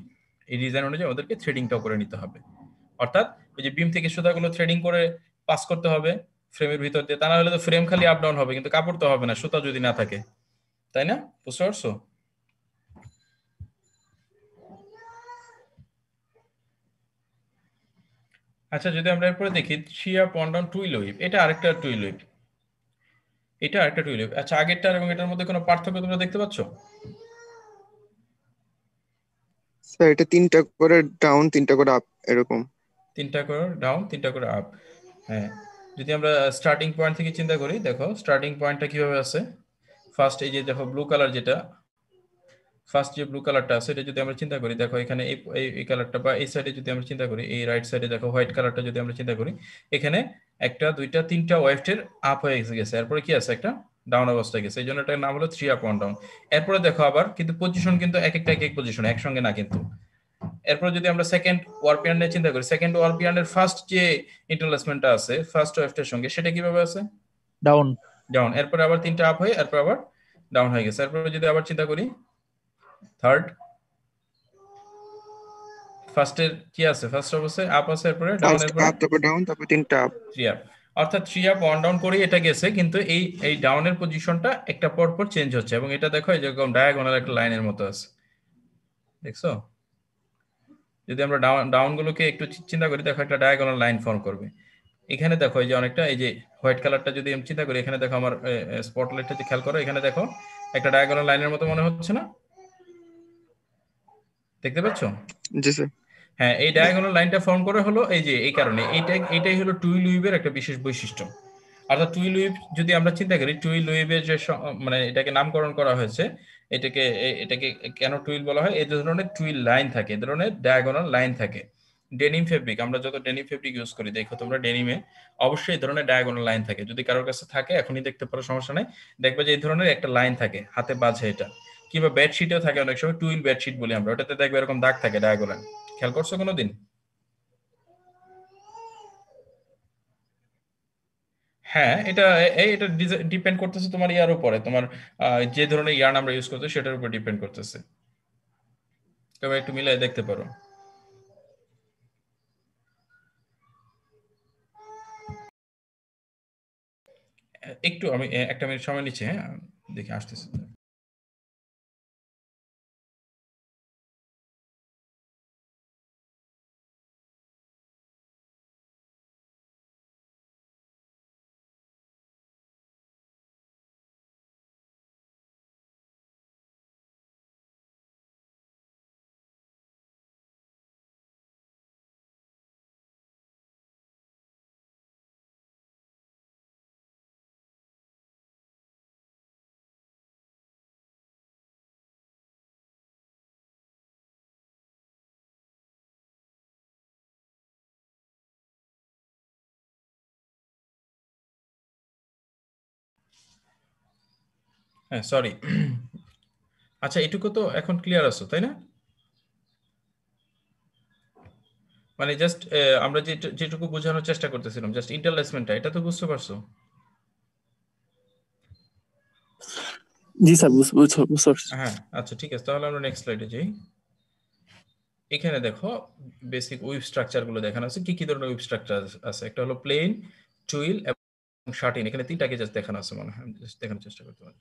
এই ডিজাইন অনুযায়ী ওদেরকে থ্রেডিংটাও করে নিতে হবে অর্থাৎ ওই যে বিম থেকে সুতাগুলো থ্রেডিং করে পাস করতে হবে ফ্রেমের ভিতর দিয়ে তা না হলে তো ফ্রেম খালি আপ ডাউন হবে কিন্তু কাপড় তো হবে না সুতা যদি না থাকে তাই না বুঝতে পারছো আচ্ছা যদি আমরা এরপরে দেখি শিয়া পন্ডন ওয়ান ডাউন টুই এটা আরেকটা টুই লুইপ এটা একটা টুইলিপ আচ্ছা আগেরটার এবং এটার মধ্যে কোনো পার্থক্য তোমরা দেখতে পাচ্ছ স্যার এটা তিনটা করে ডাউন তিনটা করে আপ এরকম তিনটা করে ডাউন তিনটা করে আপ হ্যাঁ যদি আমরা স্টার্টিং পয়েন্ট থেকে চিন্তা করি দেখো স্টার্টিং পয়েন্টটা কিভাবে আছে ফার্স্ট এই যে দেখো ব্লু কালার যেটা ফার্স্ট যে ব্লু কালারটা আছে এটা যদি আমরা চিন্তা করি দেখো এখানে এই এই কালারটা বা এই সাইডে যদি আমরা চিন্তা করি এই রাইট সাইডে দেখো হোয়াইট কালারটা যদি আমরা চিন্তা করি এখানে একটা দুইটা তিনটা ওয়েভটের আপ হয়ে গেছে এরপরে কি আছে একটা ডাউন অবস্থায় গেছে এই জন্য এটা নাম হলো থ্রি আপ ওয়ান ডাউন এরপরে দেখো আবার কিন্তু পজিশন কিন্তু এক একটা এক এক পজিশন একসঙ্গে না কিন্তু এরপর যদি আমরা সেকেন্ড পিয়ার নিয়ে চিন্তা করি সেকেন্ড এর ফার্স্ট যে ইন্টারলেসমেন্টটা আছে ফার্স্ট ওয়েভটার সঙ্গে সেটা কিভাবে আছে ডাউন ডাউন এরপরে আবার তিনটা আপ হয়ে এরপর আবার ডাউন হয়ে গেছে এরপর যদি আবার চিন্তা করি থার্ড ফার্স্টের কি আছে ফার্স্ট অবস্থায় আপ আছে এরপরে ডাউন এরপরে আপ তারপর ডাউন তারপর তিনটা আপ থ্রি অর্থাৎ থ্রি আপ ওয়ান ডাউন করেই এটা গেছে কিন্তু এই এই ডাউনের পজিশনটা একটা পর পর চেঞ্জ হচ্ছে এবং এটা দেখো যেরকম ডায়াগোনাল একটা লাইনের মতো আছে দেখছো যদি আমরা ডাউন ডাউন গুলোকে একটু চিন্তা করি দেখো একটা ডায়াগোনাল লাইন ফর্ম করবে এখানে দেখো এই যে অনেকটা এই যে হোয়াইট কালারটা যদি আমি চিন্তা করি এখানে দেখো আমার স্পটলাইটটা যে খেয়াল করো এখানে দেখো একটা ডায়াগোনাল লাইনের মতো মনে হচ্ছে না দেখতে পাচ্ছ জি স্যার হ্যাঁ এই ডায়াগোনাল লাইনটা ফর্ম করা হলো এই যে এই কারণে এইটা এটাই হলো টুই লুইভের একটা বিশেষ বৈশিষ্ট্য অর্থাৎ টুই লুইভ যদি আমরা চিন্তা করি টুই লুইভের যে মানে এটাকে নামকরণ করা হয়েছে এটাকে এটাকে কেন টুইল বলা হয় এই ধরনের টুইল লাইন থাকে এই ধরনের ডায়াগোনাল লাইন থাকে ডেনিম ফেব্রিক আমরা যত ডেনিম ফেব্রিক ইউজ করি দেখো তোমরা ডেনিমে অবশ্যই এই ধরনের ডায়াগোনাল লাইন থাকে যদি কারোর কাছে থাকে এখনই দেখতে পারো সমস্যা নাই দেখবে যে এই ধরনের একটা লাইন থাকে হাতে বাজে এটা কিংবা বেডশিটেও থাকে অনেক সময় টুইল বেডশিট বলি আমরা ওটাতে দেখবে এরকম দাগ থাকে ডায়াগোনাল খেয়াল করছো কোনোদিন হ্যাঁ এটা এই এটা ডিপেন্ড করতেছে তোমার ইয়ার উপরে তোমার যে ধরনের ইয়ার আমরা ইউজ করতেছি সেটার উপর ডিপেন্ড করতেছে তবে একটু মিলে দেখতে পারো একটু আমি একটা মিনিট সময় নিচ্ছি হ্যাঁ দেখি আসতেছি হ্যাঁ সরি আচ্ছা এটুকু তো এখন ক্লিয়ার আছো তাই না মানে জাস্ট আমরা যেটুকু বোঝানোর চেষ্টা করতেছিলাম জাস্ট ইন্টারলেসমেন্টটা এটা তো বুঝতে পারছো জি স্যার বুঝছো বুঝছো হ্যাঁ আচ্ছা ঠিক আছে তাহলে আমরা নেক্সট স্লাইডে যাই এখানে দেখো বেসিক ওয়েব স্ট্রাকচার গুলো দেখানো আছে কি কি ধরনের ওয়েব স্ট্রাকচার আছে একটা হলো প্লেন টুইল এবং শার্টিন এখানে তিনটাকে জাস্ট দেখানো আছে মনে হয় দেখানোর চেষ্টা করতে পারি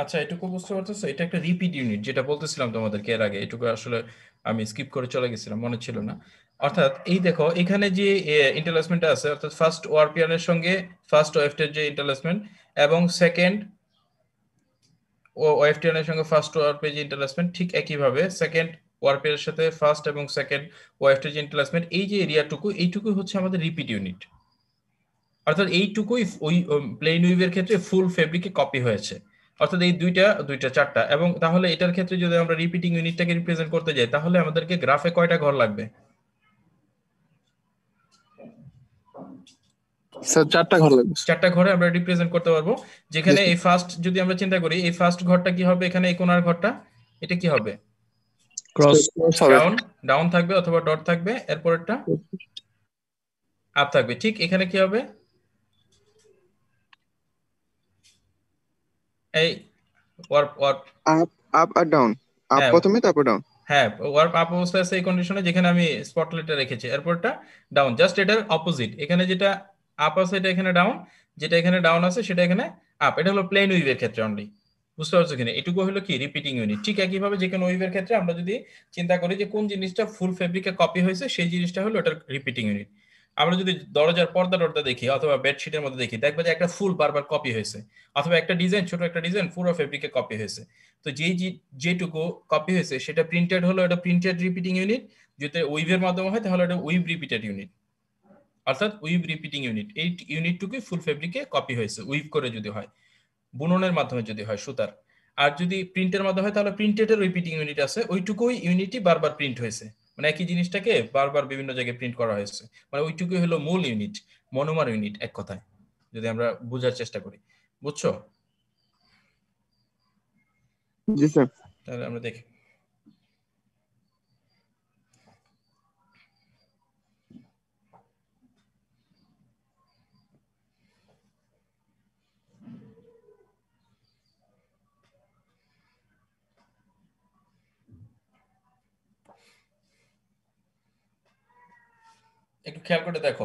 আচ্ছা এটুকু বুঝতে পারতেছো এটা একটা রিপিট ইউনিট যেটা বলতেছিলাম তোমাদেরকে এর আগে এটুকু আসলে আমি স্কিপ করে চলে গেছিলাম মনে ছিল না অর্থাৎ এই দেখো এখানে যে ইন্টারলেসমেন্টটা আছে অর্থাৎ ফার্স্ট ওয়ারপিয়ানের সঙ্গে ফার্স্ট ওয়েফটের যে ইন্টারলেসমেন্ট এবং সেকেন্ড ও ওয়েফটিয়ানের সঙ্গে ফার্স্ট ওয়ারপে যে ইন্টারলেসমেন্ট ঠিক একইভাবে সেকেন্ড ওয়ারপের সাথে ফার্স্ট এবং সেকেন্ড ওয়েফটের যে ইন্টারলেসমেন্ট এই যে এরিয়াটুকু এইটুকুই হচ্ছে আমাদের রিপিট ইউনিট অর্থাৎ এইটুকুই ওই প্লেন উইভের ক্ষেত্রে ফুল ফেব্রিকে কপি হয়েছে অর্থাৎ এই দুইটা দুইটা চারটা এবং তাহলে এটার ক্ষেত্রে যদি আমরা রিপিটিং ইউনিটটাকে রিপ্রেজেন্ট করতে যাই তাহলে আমাদেরকে গ্রাফে কয়টা ঘর লাগবে চারটা ঘরে আমরা রিপ্রেজেন্ট করতে পারবো যেখানে এই ফার্স্ট যদি আমরা চিন্তা করি এই ফার্স্ট ঘরটা কি হবে এখানে এই কোণার ঘরটা এটা কি হবে ডাউন ডাউন থাকবে অথবা ডট থাকবে আপ থাকবে ঠিক এখানে কি হবে এই ওয়ার্প ওয়ার্প আপ আপ আর ডাউন আপ প্রথমে তারপর ডাউন হ্যাঁ ওয়ার্প আপ অবস্থা আছে এই কন্ডিশনে যেখানে আমি স্পটলাইটটা রেখেছি এরপরটা ডাউন জাস্ট এটার অপোজিট এখানে যেটা আপ আছে এটা এখানে ডাউন যেটা এখানে ডাউন আছে সেটা এখানে আপ এটা হলো প্লেন উইভের ক্ষেত্রে অনলি বুঝতে পারছো কিনা এটুকু হলো কি রিপিটিং ইউনিট ঠিক একইভাবে যে কোনো ওয়েভের ক্ষেত্রে আমরা যদি চিন্তা করি যে কোন জিনিসটা ফুল ফেব্রিকে কপি হয়েছে সেই জিনিসটা হলো ওটার রিপিটিং ইউনিট আমরা যদি দরজার পর্দা টর্দা দেখি অথবা বেডশিটের মধ্যে দেখি দেখবে যে একটা ফুল বারবার কপি হয়েছে অথবা একটা ডিজাইন ছোট একটা ডিজাইন পুরো ফেব্রিকে কপি হয়েছে তো যেই যেটুকু কপি হয়েছে সেটা প্রিন্টেড হলো এটা প্রিন্টেড রিপিটিং ইউনিট যদি উইভের মাধ্যমে হয় তাহলে এটা উইভ রিপিটেড ইউনিট অর্থাৎ উইভ রিপিটিং ইউনিট এই ইউনিটটুকুই ফুল ফেব্রিকে কপি হয়েছে উইভ করে যদি হয় বুননের মাধ্যমে যদি হয় সুতার আর যদি প্রিন্টের মাধ্যমে হয় তাহলে প্রিন্টেডের রিপিটিং ইউনিট আছে ওইটুকুই ইউনিটই বারবার প্রিন্ট হয়েছে মানে একই জিনিসটাকে বারবার বিভিন্ন জায়গায় প্রিন্ট করা হয়েছে মানে ওইটুকুই হলো মূল ইউনিট মনোমার ইউনিট এক কথায় যদি আমরা বোঝার চেষ্টা করি বুঝছো জি স্যার তাহলে আমরা দেখি একটু খেয়াল করে দেখো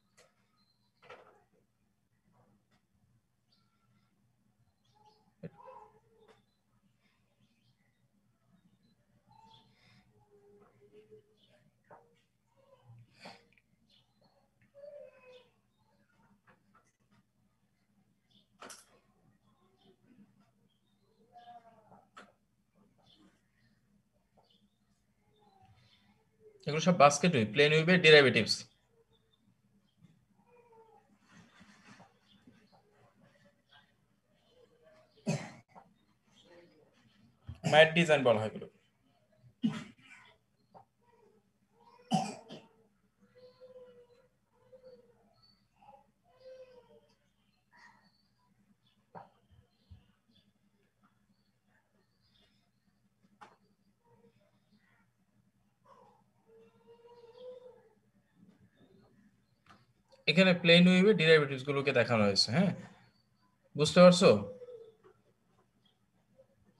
এগুলো সব বাস্কেট উইভ প্লেন উইভের ডেরাইভেটিভস ম্যাট ডিজাইন বলা হয় এগুলো এখানে প্লেন ওয়েভের ডেরিভেটিভস গুলোকে দেখানো হয়েছে হ্যাঁ বুঝতে পারছো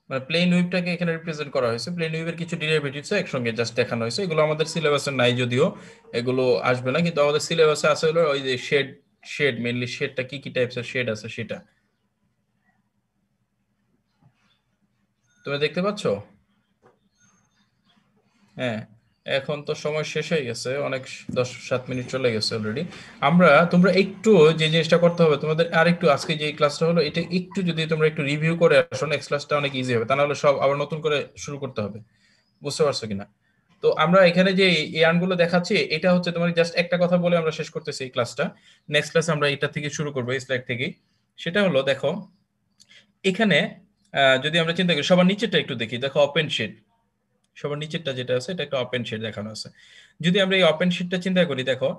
মানে প্লেন ওয়েভটাকে এখানে রিপ্রেজেন্ট করা হয়েছে প্লেন ওয়েভের কিছু ডেরিভেটিভস একসঙ্গে জাস্ট দেখানো হয়েছে এগুলো আমাদের সিলেবাসে নাই যদিও এগুলো আসবে না কিন্তু আমাদের সিলেবাসে আছে হলো ওই যে শেড শেড মেইনলি শেডটা কি কি টাইপস এর শেড আছে সেটা তুমি দেখতে পাচ্ছ হ্যাঁ এখন তো সময় শেষ হয়ে গেছে অনেক দশ সাত মিনিট চলে গেছে অলরেডি আমরা তোমরা একটু যে জিনিসটা করতে হবে তোমাদের আর একটু আজকে যে ক্লাসটা হলো এটা একটু যদি তোমরা একটু রিভিউ করে আসো নেক্সট ক্লাসটা অনেক ইজি হবে তা নাহলে সব আবার নতুন করে শুরু করতে হবে বুঝতে পারছো কিনা তো আমরা এখানে যে ইয়ানগুলো দেখাচ্ছি এটা হচ্ছে তোমার জাস্ট একটা কথা বলে আমরা শেষ করতেছি এই ক্লাসটা নেক্সট ক্লাস আমরা এটা থেকে শুরু করবো এই স্লাইড থেকেই সেটা হলো দেখো এখানে যদি আমরা চিন্তা করি সবার নিচেটা একটু দেখি দেখো ওপেন শিট সবার নিচেরটা যেটা আছে এটা একটা ওপেন শেড দেখানো আছে যদি আমরা এই ওপেন শেডটা চিন্তা করি দেখো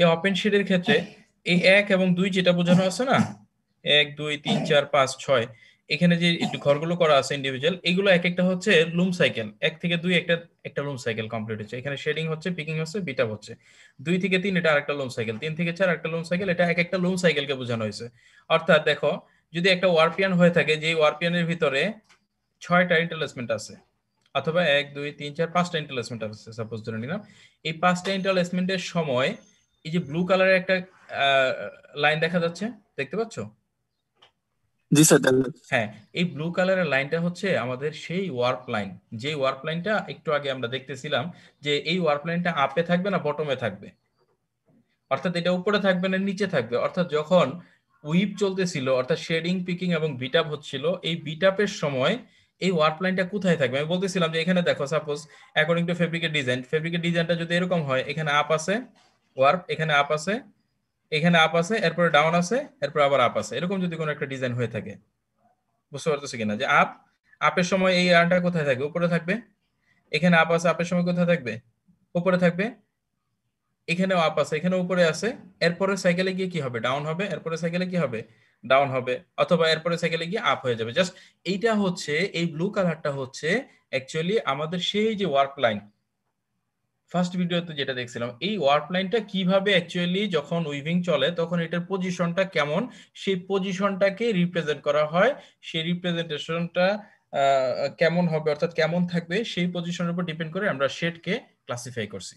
এই ওপেন শেডের ক্ষেত্রে এই এক এবং দুই যেটা বোঝানো আছে না এক দুই তিন চার পাঁচ ছয় এখানে যে ঘরগুলো করা আছে ইন্ডিভিজুয়াল এগুলো এক একটা হচ্ছে লুম সাইকেল এক থেকে দুই একটা একটা লুম সাইকেল কমপ্লিট হচ্ছে এখানে শেডিং হচ্ছে পিকিং হচ্ছে বিটাপ হচ্ছে দুই থেকে তিন এটা আরেকটা লুম সাইকেল তিন থেকে চার একটা লুম সাইকেল এটা এক একটা লুম সাইকেলকে বোঝানো হয়েছে অর্থাৎ দেখো যদি একটা ওয়ারপিয়ান হয়ে থাকে যে ওয়ারপিয়ানের ভিতরে ছয়টা ইন্টারলেসমেন্ট আছে অথবা এক দুই তিন চার পাঁচটা ইন্টারলেসমেন্ট আছে সাপোজ ধরে নিলাম এই পাঁচটা ইন্টারলেসমেন্টের সময় এই যে ব্লু কালারের একটা লাইন দেখা যাচ্ছে দেখতে পাচ্ছ হ্যাঁ এই ব্লু কালারের লাইনটা হচ্ছে আমাদের সেই ওয়ার্প লাইন যে ওয়ার্প লাইনটা একটু আগে আমরা দেখতেছিলাম যে এই ওয়ার্প লাইনটা আপে থাকবে না বটমে থাকবে অর্থাৎ এটা উপরে থাকবে না নিচে থাকবে অর্থাৎ যখন উইপ চলতেছিল অর্থাৎ শেডিং পিকিং এবং বিটাপ হচ্ছিল এই বিটাপের সময় এই ওয়ার্ক লাইনটা কোথায় থাকবে আমি বলতেছিলাম যে এখানে দেখো সাপোজ অ্যাকর্ডিং টু ফেব্রিকের ডিজাইন ফেব্রিকের ডিজাইনটা যদি এরকম হয় এখানে আপ আছে ওয়ার্ক এখানে আপ আছে এখানে আপ আছে এরপরে ডাউন আছে এরপর আবার আপ আছে এরকম যদি কোনো একটা ডিজাইন হয়ে থাকে বুঝতে পারতেছি কিনা যে আপ আপের সময় এই আর্নটা কোথায় থাকবে উপরে থাকবে এখানে আপ আছে আপের সময় কোথায় থাকবে উপরে থাকবে এখানেও আপ আছে এখানে উপরে আছে এরপরে সাইকেলে গিয়ে কি হবে ডাউন হবে এরপরে সাইকেলে কি হবে ডাউন হবে অথবা এরপরে সাইকেলে গিয়ে আপ হয়ে যাবে জাস্ট এইটা হচ্ছে এই ব্লু কালারটা হচ্ছে অ্যাকচুয়ালি আমাদের সেই যে ওয়ার্ক লাইন ফার্স্ট ভিডিওতে যেটা দেখছিলাম এই ওয়ার্ক লাইনটা কিভাবে অ্যাকচুয়ালি যখন উইভিং চলে তখন এটার পজিশনটা কেমন সেই পজিশনটাকে রিপ্রেজেন্ট করা হয় সেই রিপ্রেজেন্টেশনটা কেমন হবে অর্থাৎ কেমন থাকবে সেই পজিশনের উপর ডিপেন্ড করে আমরা শেডকে ক্লাসিফাই করছি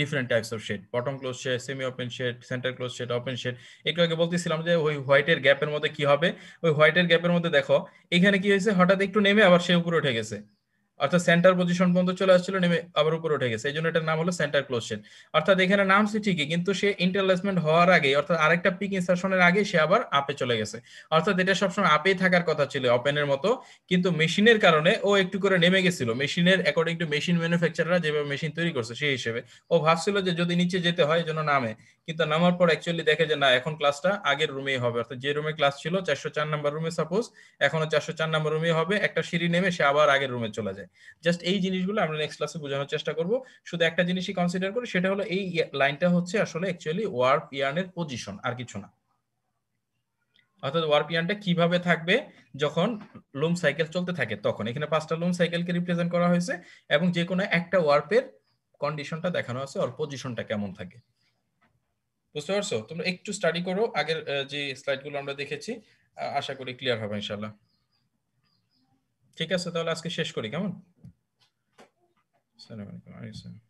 different types of shade bottom close shade semi open shade centre close shade open shade একটু আগে বলতেছিলাম যে ওই হোয়াইটের গ্যাপের মধ্যে কি হবে ওই হোয়াইটের গ্যাপের মধ্যে দেখো এখানে কি হয়েছে হঠাৎ একটু নেমে আবার সে উপরে উঠে গেছে অর্থাৎ সেন্টার পজিশন পর্যন্ত চলে আসছিল নেমে আবার উপরে উঠে গেছে এই জন্য এটার নাম হলো সেন্টার চেন অর্থাৎ এখানে নামছে ঠিকই কিন্তু সে ইন্টারলেসমেন্ট হওয়ার আগে অর্থাৎ আরেকটা পিক ইনসারশনের আগে সে আবার আপে চলে গেছে অর্থাৎ এটা সবসময় আপেই থাকার কথা ছিল ওপেনের মতো কিন্তু মেশিনের কারণে ও একটু করে নেমে গেছিল মেশিনের অ্যাকর্ডিং টু মেশিন ম্যানুফ্যাকচারাররা যেভাবে মেশিন তৈরি করছে সেই হিসেবে ও ভাবছিল যে যদি নিচে যেতে হয় জন্য নামে কিন্তু নামার পর অ্যাকচুয়ালি দেখে যে না এখন ক্লাসটা আগের রুমেই হবে অর্থাৎ যে রুমে ক্লাস ছিল চারশো চার নাম্বার রুমে সাপোজ এখনো চারশো চার নাম্বার রুমেই হবে একটা সিঁড়ি নেমে সে আবার আগের রুমে চলে যায় জাস্ট এই জিনিসগুলো আমরা নেক্সট ক্লাসে বোঝানোর চেষ্টা করব শুধু একটা জিনিসই কনসিডার করি সেটা হলো এই লাইনটা হচ্ছে আসলে অ্যাকচুয়ালি ওয়ার্প ইয়ার্নের পজিশন আর কিছু না অর্থাৎ ওয়ার্প ইয়ার্নটা কিভাবে থাকবে যখন লুম সাইকেল চলতে থাকে তখন এখানে পাঁচটা লুম সাইকেলকে রিপ্রেজেন্ট করা হয়েছে এবং যে কোনো একটা ওয়ার্পের কন্ডিশনটা দেখানো আছে ওর পজিশনটা কেমন থাকে বুঝতে পারছো তোমরা একটু স্টাডি করো আগের যে স্লাইডগুলো আমরা দেখেছি আশা করি ক্লিয়ার হবে ইনশাল্লাহ ঠিক আছে তাহলে আজকে শেষ করি কেমন আসসালামু আলাইকুম